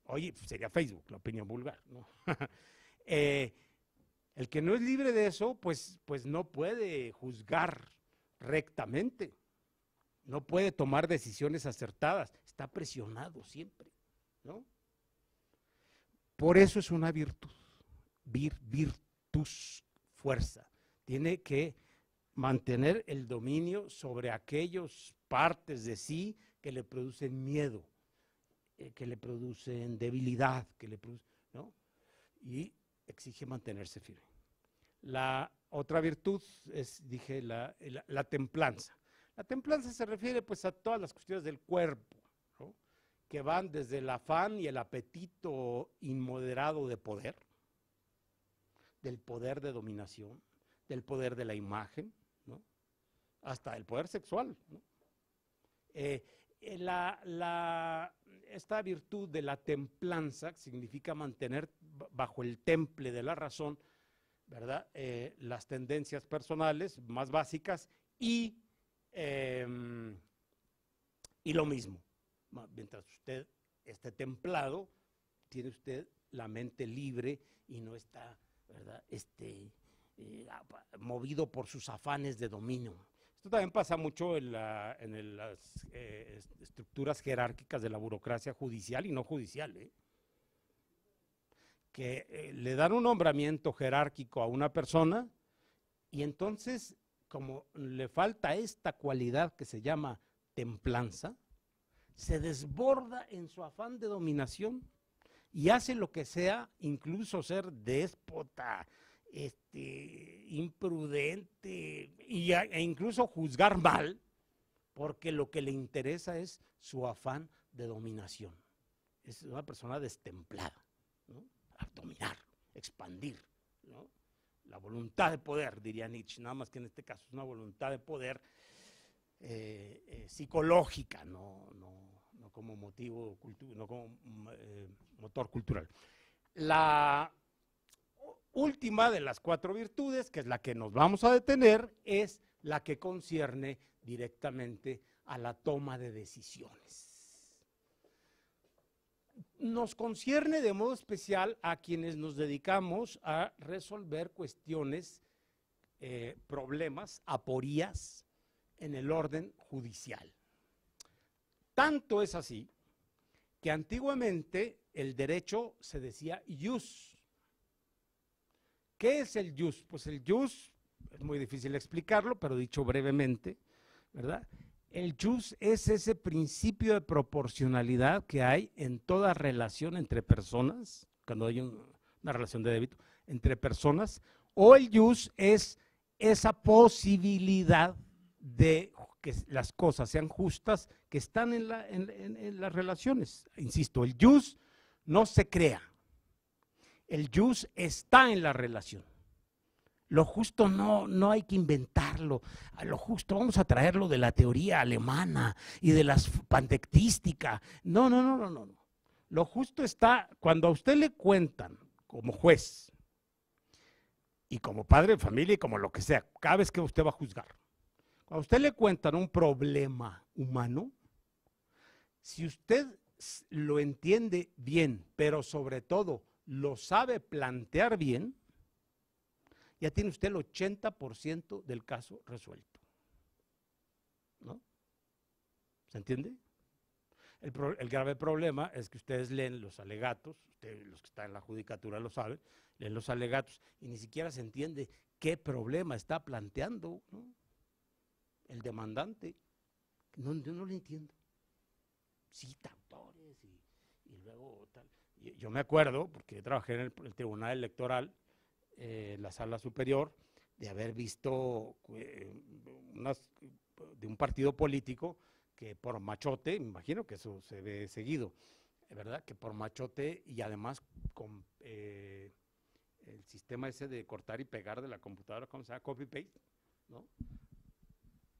oye, pues sería Facebook, la opinión vulgar, ¿no? Eh, el que no es libre de eso, pues, pues no puede juzgar rectamente, no puede tomar decisiones acertadas, está presionado siempre, ¿no? Por eso es una virtud, virtus, fuerza. Tiene que mantener el dominio sobre aquellas partes de sí que le producen miedo, eh, que le producen debilidad, que le producen, Y exige mantenerse firme. La otra virtud es, dije, la, templanza. La templanza se refiere pues a todas las cuestiones del cuerpo, que van desde el afán y el apetito inmoderado de poder, del poder de dominación, del poder de la imagen, hasta el poder sexual. Eh, eh, la esta virtud de la templanza, significa mantener bajo el temple de la razón, ¿verdad? Eh, las tendencias personales más básicas y, em, y lo mismo. Mientras usted esté templado, tiene usted la mente libre y no está, este, eh, movido por sus afanes de dominio. Esto también pasa mucho en, las eh, estructuras jerárquicas de la burocracia judicial y no judicial, ¿eh? que eh, le dan un nombramiento jerárquico a una persona y entonces, como le falta esta cualidad que se llama templanza, se desborda en su afán de dominación y hace lo que sea, incluso ser déspota, este, imprudente e incluso juzgar mal, porque lo que le interesa es su afán de dominación. Es una persona destemplada, ¿no? a dominar, expandir. La voluntad de poder, diría Nietzsche, nada más que en este caso es una voluntad de poder eh, eh, psicológica, no, como motivo, no como eh, motor cultural. La última de las cuatro virtudes, que es la que nos vamos a detener, es la que concierne directamente a la toma de decisiones. Nos concierne de modo especial a quienes nos dedicamos a resolver cuestiones, eh, problemas, aporías en el orden judicial. Tanto es así que antiguamente el derecho se decía ius, ¿Qué es el jus? Pues el jus, es muy difícil explicarlo, pero dicho brevemente, ¿verdad? El jus es ese principio de proporcionalidad que hay en toda relación entre personas, cuando hay una relación de débito, entre personas, o el jus es esa posibilidad de que las cosas sean justas que están en, en las relaciones. Insisto, el jus no se crea, el yus está en la relación. Lo justo no, no hay que inventarlo. lo justo vamos a traerlo de la teoría alemana y de la pantectística. No, no, no, no, no. Lo justo está cuando a usted le cuentan como juez y como padre de familia y como lo que sea, cada vez que usted va a juzgar. Cuando a usted le cuentan un problema humano, si usted lo entiende bien, pero sobre todo lo sabe plantear bien, ya tiene usted el 80% del caso resuelto. ¿No? ¿Se entiende? El, grave problema es que ustedes leen los alegatos, ustedes, los que están en la judicatura lo saben, leen los alegatos y ni siquiera se entiende qué problema está planteando el demandante. No, yo no lo entiendo. Cita autores y, y luego yo me acuerdo, porque trabajé en el, Tribunal Electoral, eh, en la sala superior, de haber visto eh, de un partido político que por machote, me imagino que eso se ve seguido, ¿verdad? Que por machote y además con eh, el sistema ese de cortar y pegar de la computadora, ¿cómo se llama? Copy-paste, ¿no?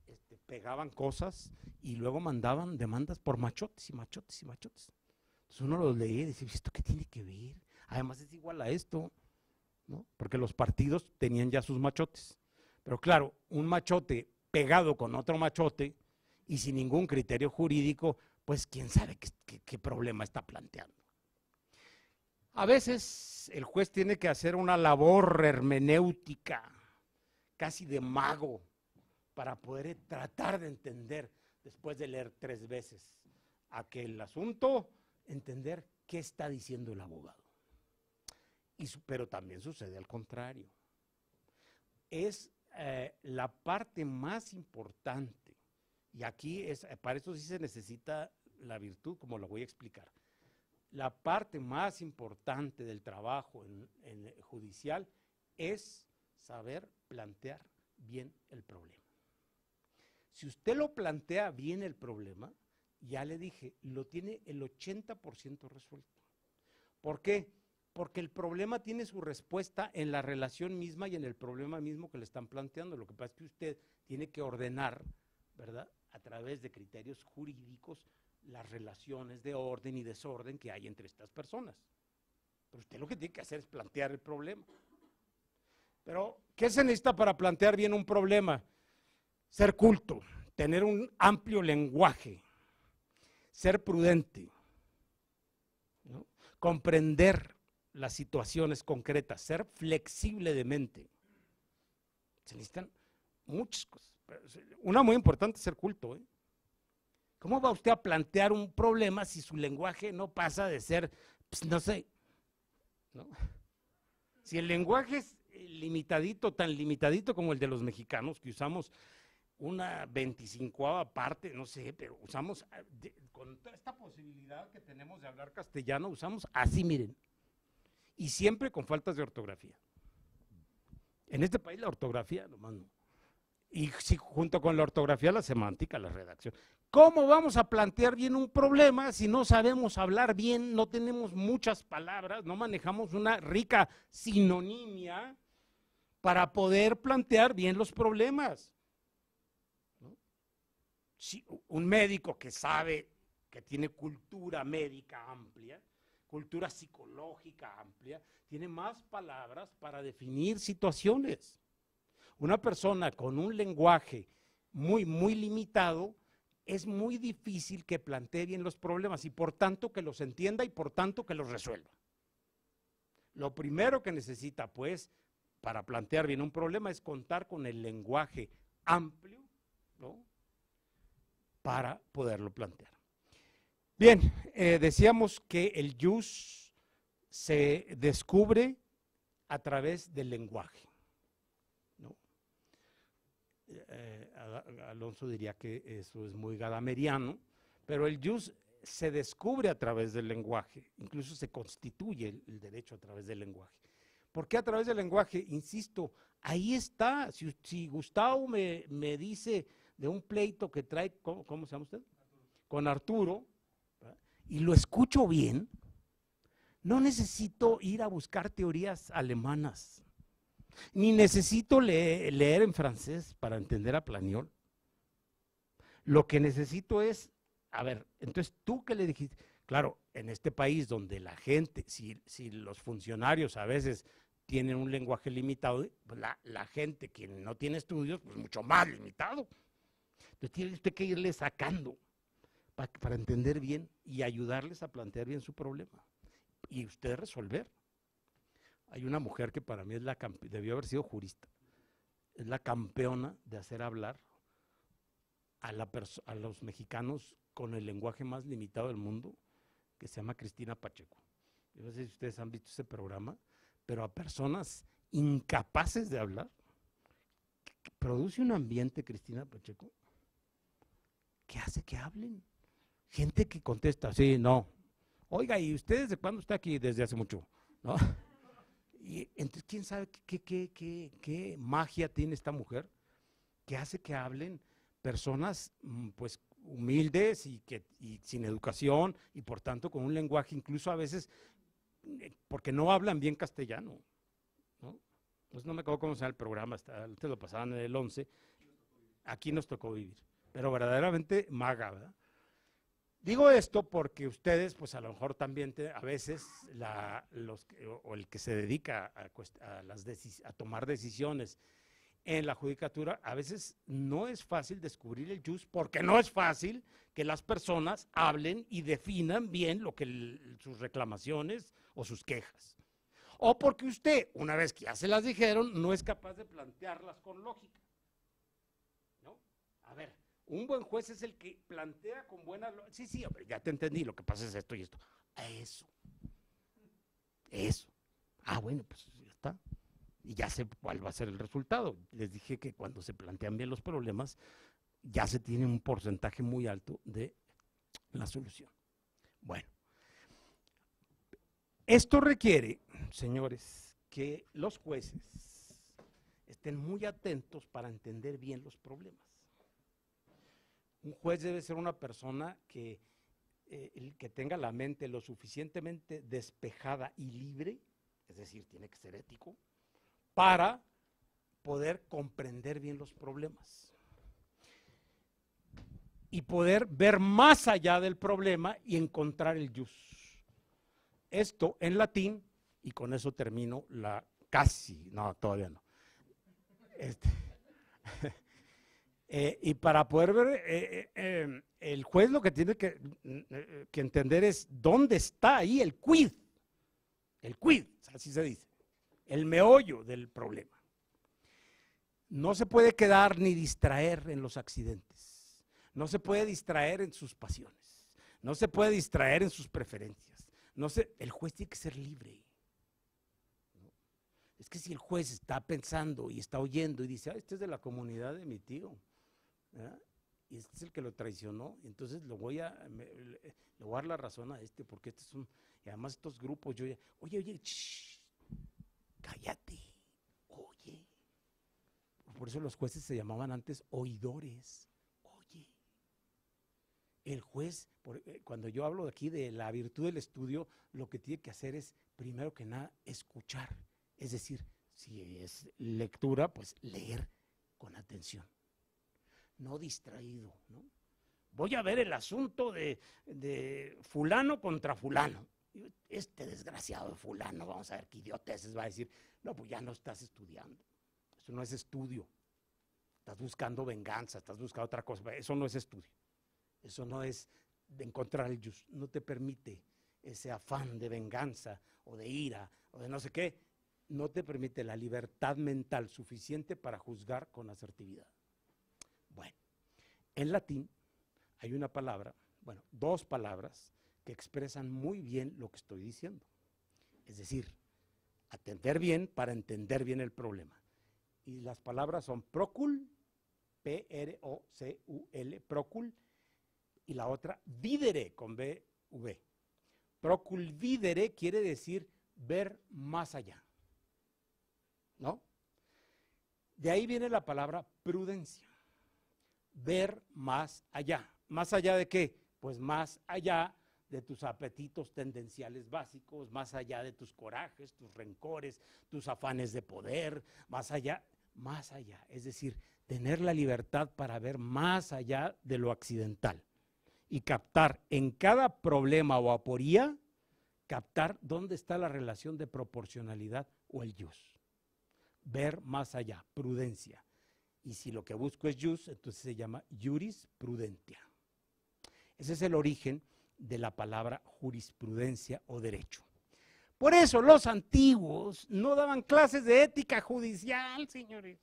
Este, pegaban cosas y luego mandaban demandas por machotes y machotes y machotes. Pues uno los lee y dice, pues, ¿esto qué tiene que ver? Además es igual a esto, ¿no? Porque los partidos tenían ya sus machotes. Pero claro, un machote pegado con otro machote y sin ningún criterio jurídico, pues quién sabe qué problema está planteando. A veces el juez tiene que hacer una labor hermenéutica, casi de mago, para poder tratar de entender después de leer tres veces aquel asunto entender qué está diciendo el abogado. pero también sucede al contrario. Es eh, la parte más importante, y aquí es, eh, para eso sí se necesita la virtud, como lo voy a explicar. La parte más importante del trabajo judicial es saber plantear bien el problema. Si usted lo plantea bien el problema, ya le dije, lo tiene el 80% resuelto. ¿Por qué? Porque el problema tiene su respuesta en la relación misma y en el problema mismo que le están planteando. Lo que pasa es que usted tiene que ordenar, ¿verdad? A través de criterios jurídicos las relaciones de orden y desorden que hay entre estas personas. Pero usted lo que tiene que hacer es plantear el problema. Pero, ¿qué se necesita para plantear bien un problema? Ser culto, tener un amplio lenguaje, ser prudente, comprender las situaciones concretas, ser flexible de mente. Se necesitan muchas cosas. Una muy importante es ser culto. ¿eh? ¿Cómo va usted a plantear un problema si su lenguaje no pasa de ser, pues, no sé, Si el lenguaje es limitadito, tan limitadito como el de los mexicanos, que usamos una 25 parte, no sé, pero usamos, ah, con con esta posibilidad que tenemos de hablar castellano, usamos así, miren, y siempre con faltas de ortografía. En este país la ortografía, nomás no. Y si, junto con la ortografía, la semántica, la redacción. ¿Cómo vamos a plantear bien un problema si no sabemos hablar bien, no tenemos muchas palabras, no manejamos una rica sinonimia para poder plantear bien los problemas? un médico que sabe, que tiene cultura médica amplia, cultura psicológica amplia, tiene más palabras para definir situaciones. Una persona con un lenguaje muy, muy limitado, es muy difícil que plantee bien los problemas y por tanto que los entienda y por tanto que los resuelva. Lo primero que necesita, pues, para plantear bien un problema es contar con el lenguaje amplio, ¿no? para poderlo plantear. Bien, eh, decíamos que el yus se descubre a través del lenguaje. Eh, Alonso diría que eso es muy gadameriano, pero el yus se descubre a través del lenguaje, incluso se constituye el, derecho a través del lenguaje. ¿Por qué a través del lenguaje? Insisto, ahí está, si, si Gustavo me, me dice de un pleito que trae, ¿cómo, se llama usted? Con Arturo, y lo escucho bien, no necesito ir a buscar teorías alemanas, ni necesito leer, en francés para entender a Planiol. Lo que necesito es, a ver, entonces tú que le dijiste, claro, en este país donde la gente, si, los funcionarios a veces tienen un lenguaje limitado, pues la, la gente que no tiene estudios, pues mucho más limitado. Entonces tiene usted que irle sacando para, para entender bien y ayudarles a plantear bien su problema y usted resolver. Hay una mujer que para mí es la debió haber sido jurista, es la campeona de hacer hablar a, la a los mexicanos con el lenguaje más limitado del mundo, que se llama Cristina Pacheco. Yo no sé si ustedes han visto ese programa, pero a personas incapaces de hablar, produce un ambiente, Cristina Pacheco, ¿qué hace que hablen? Gente que contesta, sí, no. Oiga, ¿y usted desde cuándo está aquí? Desde hace mucho, ¿no? Y entonces, ¿quién sabe qué, qué, magia tiene esta mujer que hace que hablen personas, mm, pues, humildes y, que, y sin educación y por tanto con un lenguaje incluso a veces eh, porque no hablan bien castellano. ¿no? Pues no me acuerdo cómo se el programa, hasta, lo pasaban en el 11, aquí nos tocó vivir pero verdaderamente maga, ¿verdad? Digo esto porque ustedes, pues a lo mejor también a veces la, los, o el que se dedica a, las a tomar decisiones en la judicatura, a veces no es fácil descubrir el jus porque no es fácil que las personas hablen y definan bien lo que sus reclamaciones o sus quejas. O porque usted, una vez que ya se las dijeron, no es capaz de plantearlas con lógica. ¿No? A ver, un buen juez es el que plantea con buena... Sí, sí, ya te entendí, lo que pasa es esto y esto. Eso. Eso. Ah, bueno, pues ya está. Y ya sé cuál va a ser el resultado. Les dije que cuando se plantean bien los problemas, ya se tiene un porcentaje muy alto de la solución. Bueno, esto requiere, señores, que los jueces estén muy atentos para entender bien los problemas un juez debe ser una persona que, eh, que tenga la mente lo suficientemente despejada y libre, es decir, tiene que ser ético, para poder comprender bien los problemas y poder ver más allá del problema y encontrar el jus. Esto en latín, y con eso termino la casi, no, todavía no. Este, Eh, y para poder ver, eh, eh, em, el juez lo que tiene que, entender es dónde está ahí el quid, el quid, así se dice, el meollo del problema. No se puede quedar ni distraer en los accidentes, no se puede distraer en sus pasiones, no se puede distraer en sus preferencias, no el juez tiene que ser libre. Es que si el juez está pensando y está oyendo y dice, ah, este es de la comunidad de mi tío, y este es el que lo traicionó, entonces lo voy a, le, voy a dar la razón a este, porque este es un, y además estos grupos, yo oye, oye, cállate, oye. Por eso los jueces se llamaban antes oidores, oye. El juez, eh, cuando yo hablo aquí de la virtud del estudio, lo que tiene que hacer es, primero que nada, escuchar, es decir, si es lectura, pues leer con atención no distraído. ¿no? Voy a ver el asunto de, fulano contra fulano. Este desgraciado fulano, vamos a ver qué idioteces va a decir. No, pues ya no estás estudiando. Eso no es estudio. Estás buscando venganza, estás buscando otra cosa. Eso no es estudio. Eso no es de encontrar el yus, No te permite ese afán de venganza o de ira o de no sé qué. No te permite la libertad mental suficiente para juzgar con asertividad. Bueno, en latín hay una palabra, bueno, dos palabras que expresan muy bien lo que estoy diciendo. Es decir, atender bien para entender bien el problema. Y las palabras son procul, P-R-O-C-U-L, procul, y la otra videre, con B-V. Procul videre quiere decir ver más allá. ¿No? De ahí viene la palabra prudencia ver más allá. ¿Más allá de qué? Pues más allá de tus apetitos tendenciales básicos, más allá de tus corajes, tus rencores, tus afanes de poder, más allá, más allá. Es decir, tener la libertad para ver más allá de lo accidental y captar en cada problema o aporía, captar dónde está la relación de proporcionalidad o el yus. Ver más allá, prudencia. Y si lo que busco es jus, entonces se llama jurisprudencia. Ese es el origen de la palabra jurisprudencia o derecho. Por eso los antiguos no daban clases de ética judicial, señores.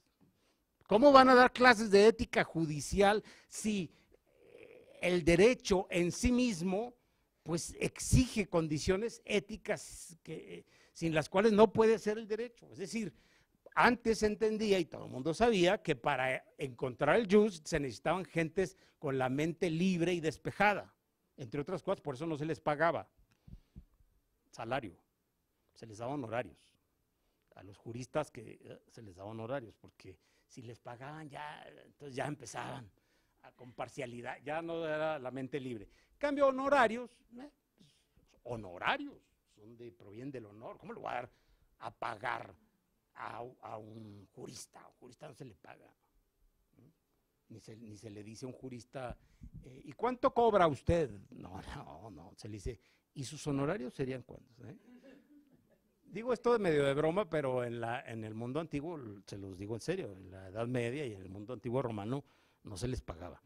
¿Cómo van a dar clases de ética judicial si eh, el derecho en sí mismo pues exige condiciones éticas que, eh, sin las cuales no puede ser el derecho? Es decir, antes entendía y todo el mundo sabía que para encontrar el jus se necesitaban gentes con la mente libre y despejada, entre otras cosas, por eso no se les pagaba salario, se les daban horarios. A los juristas que eh, se les daban horarios, porque si les pagaban ya, entonces ya empezaban con parcialidad, ya no era la mente libre. Cambio honorarios, eh, pues, honorarios, son de, provienen del honor, ¿cómo lo voy a dar a pagar? a, un jurista. A un jurista no se le paga. Ni se, ni se, le dice a un jurista, eh, ¿y cuánto cobra usted? No, no, no, se le dice, ¿y sus honorarios serían cuántos? Eh? Digo esto de medio de broma, pero en, la, en el mundo antiguo, se los digo en serio, en la Edad Media y en el mundo antiguo romano no se les pagaba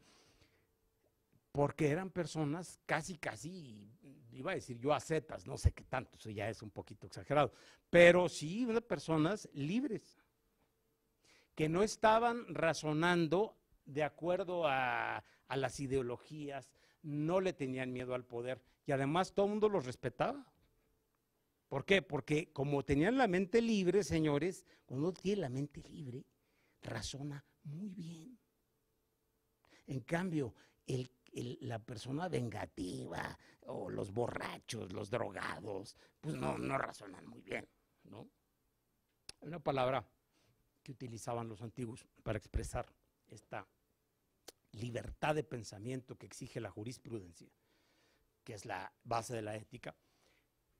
porque eran personas casi, casi, iba a decir yo acetas, no sé qué tanto, eso ya es un poquito exagerado, pero sí personas libres, que no estaban razonando de acuerdo a, a las ideologías, no le tenían miedo al poder y además todo el mundo los respetaba. ¿Por qué? Porque como tenían la mente libre, señores, cuando uno tiene la mente libre, razona muy bien. En cambio, el la persona vengativa o los borrachos, los drogados, pues no, no razonan muy bien, ¿no? una palabra que utilizaban los antiguos para expresar esta libertad de pensamiento que exige la jurisprudencia, que es la base de la ética.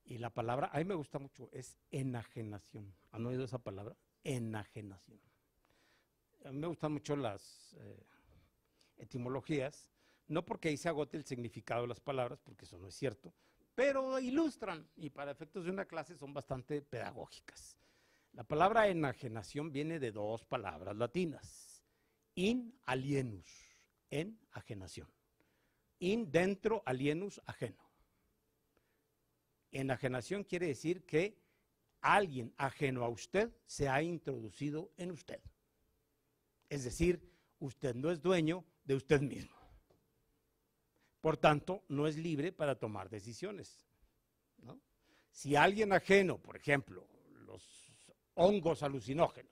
Y la palabra, a mí me gusta mucho, es enajenación. ¿Han oído esa palabra? Enajenación. A mí me gustan mucho las eh, etimologías no porque ahí se agote el significado de las palabras, porque eso no es cierto, pero ilustran y para efectos de una clase son bastante pedagógicas. La palabra enajenación viene de dos palabras latinas, in alienus, enajenación. In dentro, alienus, ajeno. Enajenación quiere decir que alguien ajeno a usted se ha introducido en usted. Es decir, usted no es dueño de usted mismo. Por tanto, no es libre para tomar decisiones. Si alguien ajeno, por ejemplo, los hongos alucinógenos,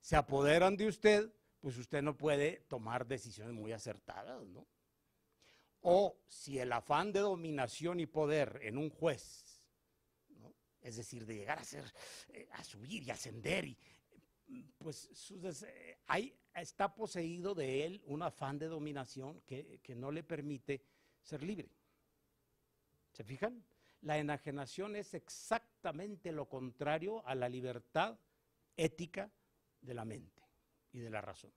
se apoderan de usted, pues usted no puede tomar decisiones muy acertadas, O si el afán de dominación y poder en un juez, es decir, de llegar a ser, eh, a subir y ascender, y, pues eh, hay, está poseído de él un afán de dominación que, no le permite ser libre. ¿Se fijan? La enajenación es exactamente lo contrario a la libertad ética de la mente y de la razón.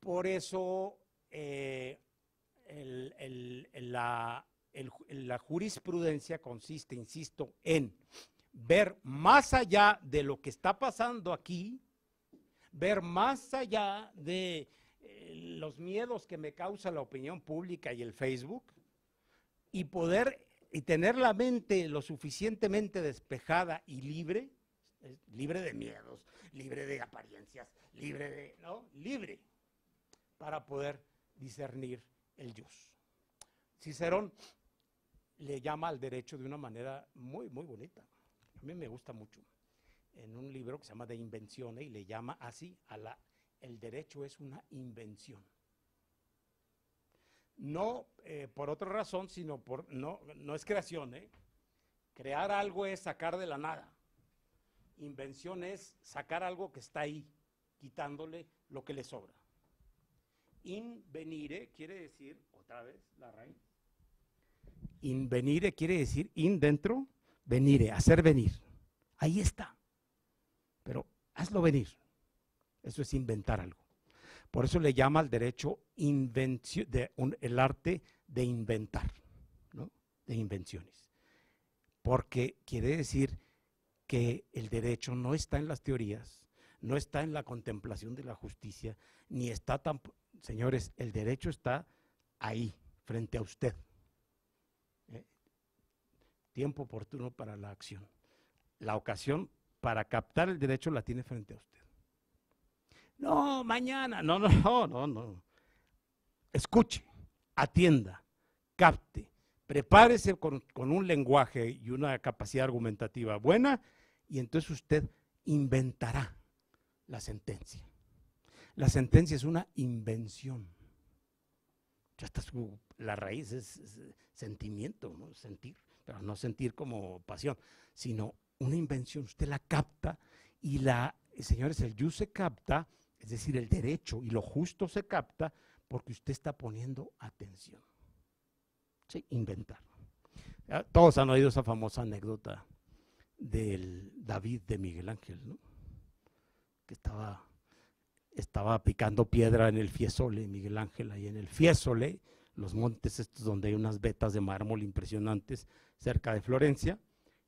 Por eso eh, la jurisprudencia consiste, insisto, en ver más allá de lo que está pasando aquí ver más allá de eh, los miedos que me causa la opinión pública y el Facebook y poder y tener la mente lo suficientemente despejada y libre, libre de miedos, libre de apariencias, libre de, ¿no? Libre para poder discernir el dios Cicerón le llama al derecho de una manera muy, muy bonita. A mí me gusta mucho en un libro que se llama De Invenciones y le llama así a la, el derecho es una invención. No eh, por otra razón, sino por, no, no es creación, ¿eh? Crear algo es sacar de la nada. Invención es sacar algo que está ahí, quitándole lo que le sobra. Invenire quiere decir, otra vez, la raíz. Invenire quiere decir in dentro, venire, hacer venir. Ahí está hazlo venir. Eso es inventar algo. Por eso le llama al derecho el arte de inventar, ¿no? de invenciones. Porque quiere decir que el derecho no está en las teorías, no está en la contemplación de la justicia, ni está tan... Señores, el derecho está ahí, frente a usted. ¿eh? Tiempo oportuno para la acción. La ocasión para captar el derecho la tiene frente a usted. No, mañana. No, no, no, no, no. Escuche, atienda, capte, prepárese con, un lenguaje y una capacidad argumentativa buena y entonces usted inventará la sentencia. La sentencia es una invención. Ya está su, la raíz es, sentimiento, sentir, pero no sentir como pasión, sino una invención, usted la capta y la, señores, el yo se capta, es decir, el derecho y lo justo se capta porque usted está poniendo atención. Sí, inventar. Ah, todos han oído esa famosa anécdota del David de Miguel Ángel, ¿no? Que estaba, estaba picando piedra en el Fiesole, Miguel Ángel, ahí en el Fiesole, los montes estos donde hay unas vetas de mármol impresionantes cerca de Florencia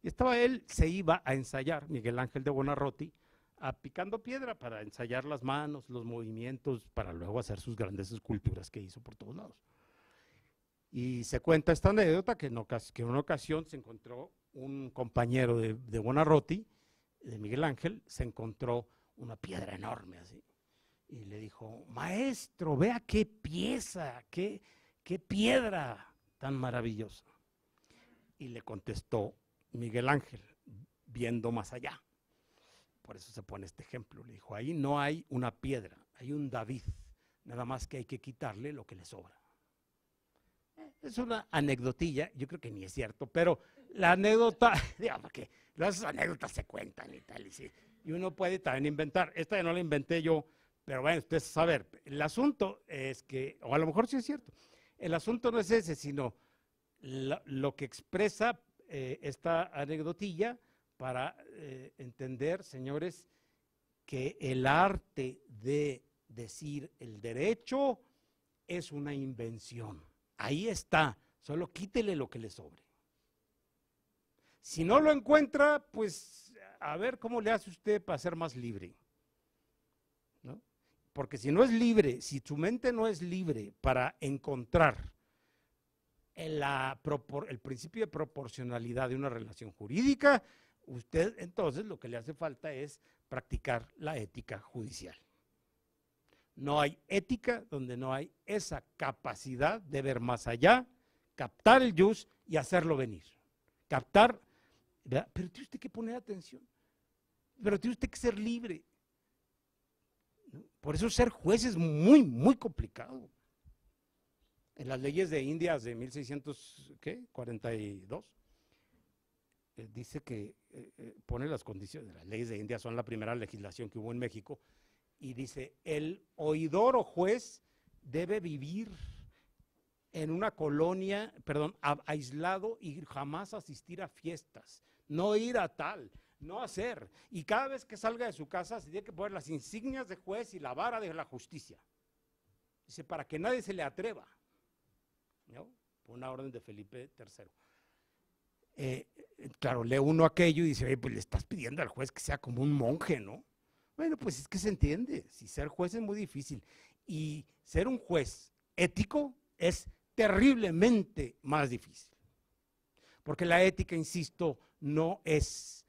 y estaba él, se iba a ensayar, Miguel Ángel de Buonarroti, a picando piedra para ensayar las manos, los movimientos, para luego hacer sus grandes esculturas que hizo por todos lados. Y se cuenta esta anécdota que en, una ocasión se encontró un compañero de, de de Miguel Ángel, se encontró una piedra enorme así. Y le dijo, maestro, vea qué pieza, qué, qué piedra tan maravillosa. Y le contestó Miguel Ángel, viendo más allá. Por eso se pone este ejemplo. Le dijo, ahí no hay una piedra, hay un David, nada más que hay que quitarle lo que le sobra. Es una anecdotilla, yo creo que ni es cierto, pero la anécdota, digamos que las anécdotas se cuentan y tal, y, sí, y uno puede también inventar. Esta ya no la inventé yo, pero bueno, ustedes saben, el asunto es que, o a lo mejor sí es cierto, el asunto no es ese, sino lo que expresa eh, esta anecdotilla para eh, entender, señores, que el arte de decir el derecho es una invención. Ahí está, solo quítele lo que le sobre. Si no lo encuentra, pues a ver cómo le hace usted para ser más libre. Porque si no es libre, si su mente no es libre para encontrar el principio de proporcionalidad de una relación jurídica, usted entonces lo que le hace falta es practicar la ética judicial. No hay ética donde no hay esa capacidad de ver más allá, captar el jus y hacerlo venir. Captar, pero tiene usted que poner atención, pero tiene usted que ser libre. Por eso ser juez es muy, muy complicado. En las leyes de Indias de 1642, eh, dice que eh, eh, pone las condiciones, las leyes de India son la primera legislación que hubo en México, y dice, el oidor o juez debe vivir en una colonia, perdón, aislado y jamás asistir a fiestas, no ir a tal, no hacer. Y cada vez que salga de su casa se tiene que poner las insignias de juez y la vara de la justicia. Dice, para que nadie se le atreva una orden de Felipe III. Eh, eh, claro, lee uno aquello y dice, Oye, pues le estás pidiendo al juez que sea como un monje, ¿no? Bueno, pues es que se entiende, si ser juez es muy difícil. Y ser un juez ético es terriblemente más difícil. Porque la ética, insisto, no es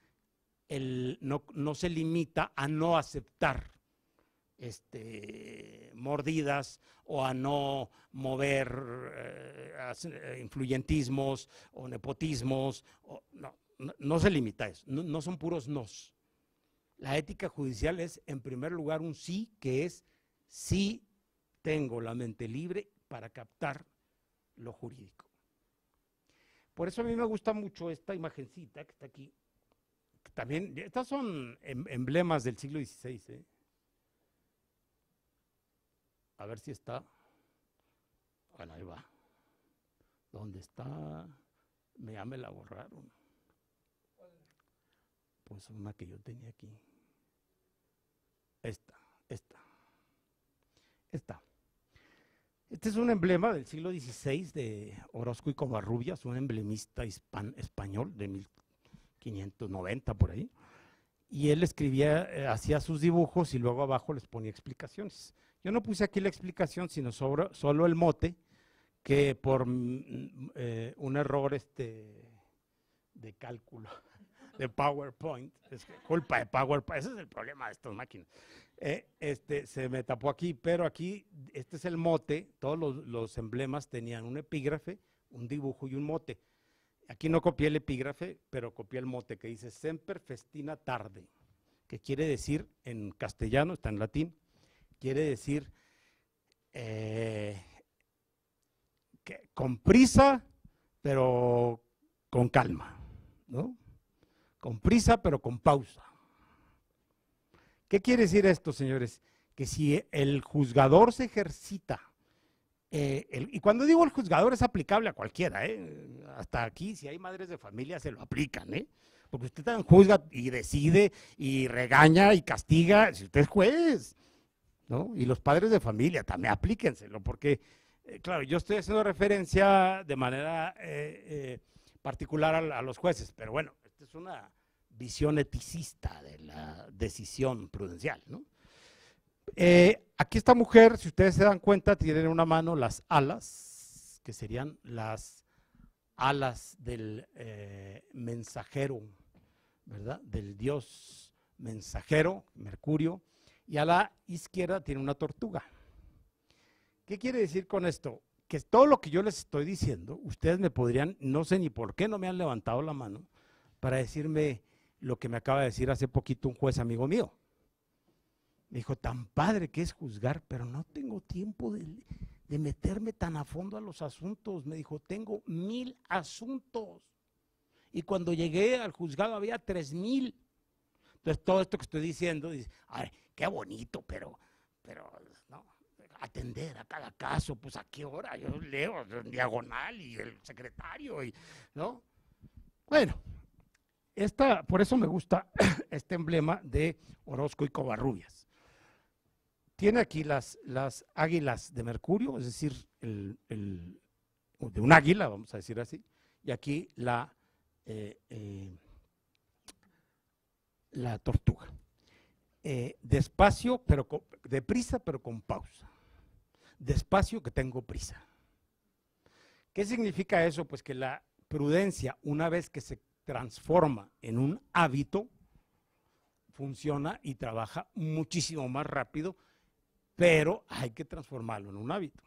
el, no, no se limita a no aceptar este, mordidas o a no mover eh, eh, influyentismos o nepotismos. no, no, se limita a eso, no, son puros nos. La ética judicial es, en primer lugar, un sí, que es sí tengo la mente libre para captar lo jurídico. Por eso a mí me gusta mucho esta imagencita que está aquí. también, estas son em, emblemas del siglo XVI. ¿eh? A ver si está. Bueno, ahí va. ¿Dónde está? Me, ya me la borraron. Pues una que yo tenía aquí. Esta, esta. Esta. Este es un emblema del siglo XVI de Orozco y Covarrubias, un emblemista español de 1590 por ahí. Y él escribía, eh, hacía sus dibujos y luego abajo les ponía explicaciones. Yo no puse aquí la explicación, sino solo el mote, que por mm, mm, eh, un error este, de cálculo de PowerPoint, es culpa de PowerPoint, ese es el problema de estas máquinas. Eh, este, se me tapó aquí, pero aquí, este es el mote, todos los, los emblemas tenían un epígrafe, un dibujo y un mote. Aquí no copié el epígrafe, pero copié el mote que dice Semper Festina Tarde, que quiere decir en castellano, está en latín, quiere decir eh, que con prisa, pero con calma, ¿no? Con prisa, pero con pausa. ¿Qué quiere decir esto, señores? Que si el juzgador se ejercita, eh, y cuando digo el juzgador es aplicable a cualquiera, ¿eh? hasta aquí si hay madres de familia se lo aplican, ¿eh? porque usted tan juzga y decide y regaña y castiga, si usted es juez, y los padres de familia también, aplíquenselo, porque, eh, claro, yo estoy haciendo referencia de manera eh, eh, particular a, los jueces, pero bueno, esta es una visión eticista de la decisión prudencial. aquí esta mujer, si ustedes se dan cuenta, tiene en una mano las alas, que serían las alas del mensajero, ¿verdad? Del dios mensajero, Mercurio, y a la izquierda tiene una tortuga. ¿Qué quiere decir con esto? Que todo lo que yo les estoy diciendo, ustedes me podrían, no sé ni por qué no me han levantado la mano, para decirme lo que me acaba de decir hace poquito un juez amigo mío. Me dijo, tan padre que es juzgar, pero no tengo tiempo de, meterme tan a fondo a los asuntos. Me dijo, tengo mil asuntos. Y cuando llegué al juzgado había tres mil. Entonces, todo esto que estoy diciendo, dice, ay, qué bonito, pero, pero, ¿no? atender a cada caso, pues a qué hora, yo leo en diagonal y el secretario, y, ¿no? Bueno, esta, por eso me gusta este emblema de Orozco y Covarrubias. Tiene aquí las, las águilas de Mercurio, es decir, el, de un águila, vamos a decir así, y aquí la, eh, eh, la tortuga. Eh, despacio, pero deprisa, pero con pausa. Despacio que tengo prisa. ¿Qué significa eso? Pues que la prudencia, una vez que se transforma en un hábito, funciona y trabaja muchísimo más rápido, pero hay que transformarlo en un hábito.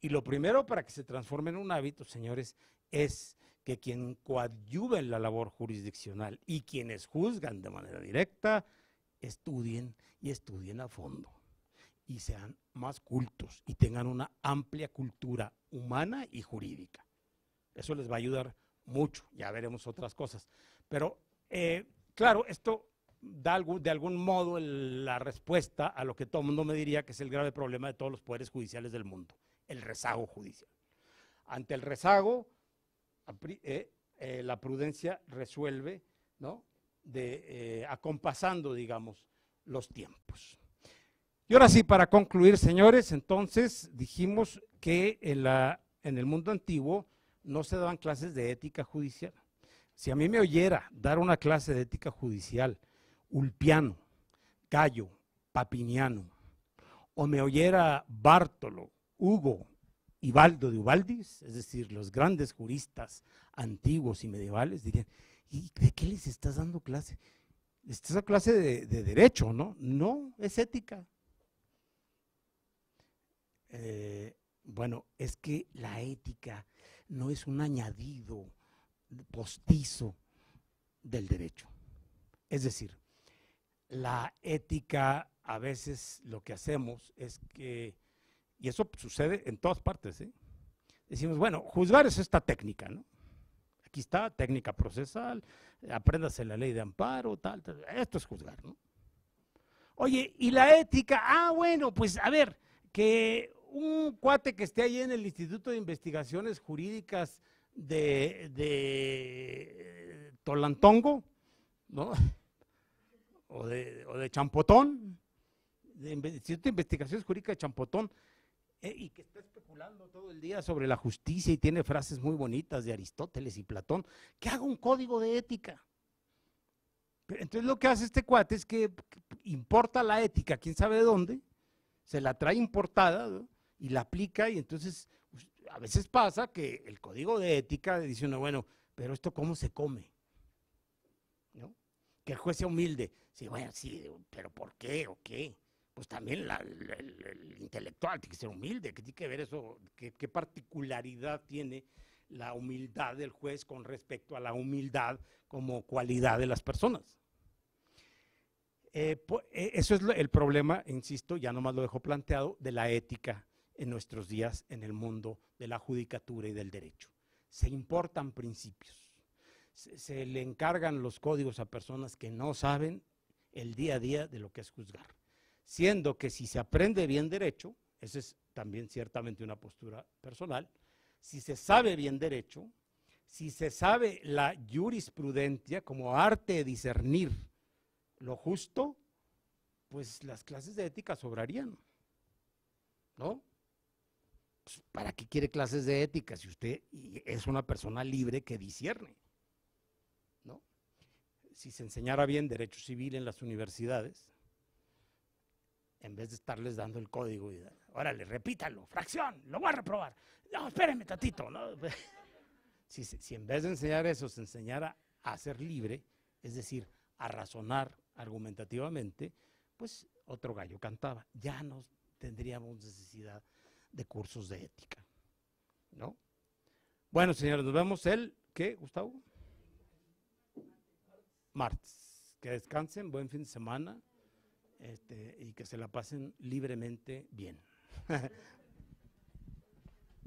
Y lo primero para que se transforme en un hábito, señores, es que quien coadyuve en la labor jurisdiccional y quienes juzgan de manera directa estudien y estudien a fondo y sean más cultos y tengan una amplia cultura humana y jurídica. Eso les va a ayudar mucho, ya veremos otras cosas. Pero eh, claro, esto da de algún modo la respuesta a lo que todo el mundo me diría que es el grave problema de todos los poderes judiciales del mundo, el rezago judicial. Ante el rezago, eh, eh, la prudencia resuelve, ¿no? De, eh, acompasando, digamos, los tiempos. Y ahora sí, para concluir, señores, entonces dijimos que en, en el mundo antiguo no se daban clases de ética judicial. Si a mí me oyera dar una clase de ética judicial, Ulpiano, Gallo, Papiniano, o me oyera Bartolo, Hugo, Ibaldo de Ubaldis, es decir, los grandes juristas antiguos y medievales, dirían, ¿y de qué les estás dando clase? ¿Estás es clase de, derecho, ¿no? No, es ética. Eh, bueno, es que la ética no es un añadido postizo del derecho. Es decir, la ética a veces lo que hacemos es que y eso sucede en todas partes. ¿eh? Decimos, bueno, juzgar es esta técnica, ¿no? Aquí está, técnica procesal, apréndase la ley de amparo, tal, Esto es juzgar, ¿no? Oye, ¿y la ética? Ah, bueno, pues a ver, que un cuate que esté ahí en el Instituto de Investigaciones Jurídicas de, Tolantongo, ¿no? O de, o de Champotón, de Instituto de Investigaciones Jurídicas de Champotón, eh, y que está especulando todo el día sobre la justicia y tiene frases muy bonitas de Aristóteles y Platón, que haga un código de ética. entonces lo que hace este cuate es que importa la ética, quién sabe dónde, se la trae importada y la aplica y entonces pues, a veces pasa que el código de ética dice uno, bueno, pero esto cómo se come, ¿no? Que el juez sea humilde, sí, bueno, sí, pero ¿por qué o qué? pues también el, intelectual tiene que ser humilde, que tiene que ver eso, qué particularidad tiene la humildad del juez con respecto a la humildad como cualidad de las personas. Eh, eh, eso es el problema, insisto, ya nomás lo dejo planteado, de la ética en nuestros días en el mundo de la judicatura y del derecho. Se importan principios, se le encargan los códigos a personas que no saben el día a día de lo que es juzgar siendo que si se aprende bien derecho, esa es también ciertamente una postura personal, si se sabe bien derecho, si se sabe la jurisprudencia como arte de discernir lo justo, pues las clases de ética sobrarían, ¿no? Pues, ¿Para qué quiere clases de ética si usted es una persona libre que discierne? ¿no? Si se enseñara bien derecho civil en las universidades, en vez de estarles dando el código. Y, Órale, repítalo, fracción, lo voy a reprobar. No, espérenme tatito. ¿no? Si, si, en vez de enseñar eso se enseñara a ser libre, es decir, a razonar argumentativamente, pues otro gallo cantaba. Ya no tendríamos necesidad de cursos de ética. ¿No? Bueno, señores, nos vemos el, ¿qué, Gustavo? Martes. Que descansen, buen fin de semana. Este, y que se la pasen libremente bien.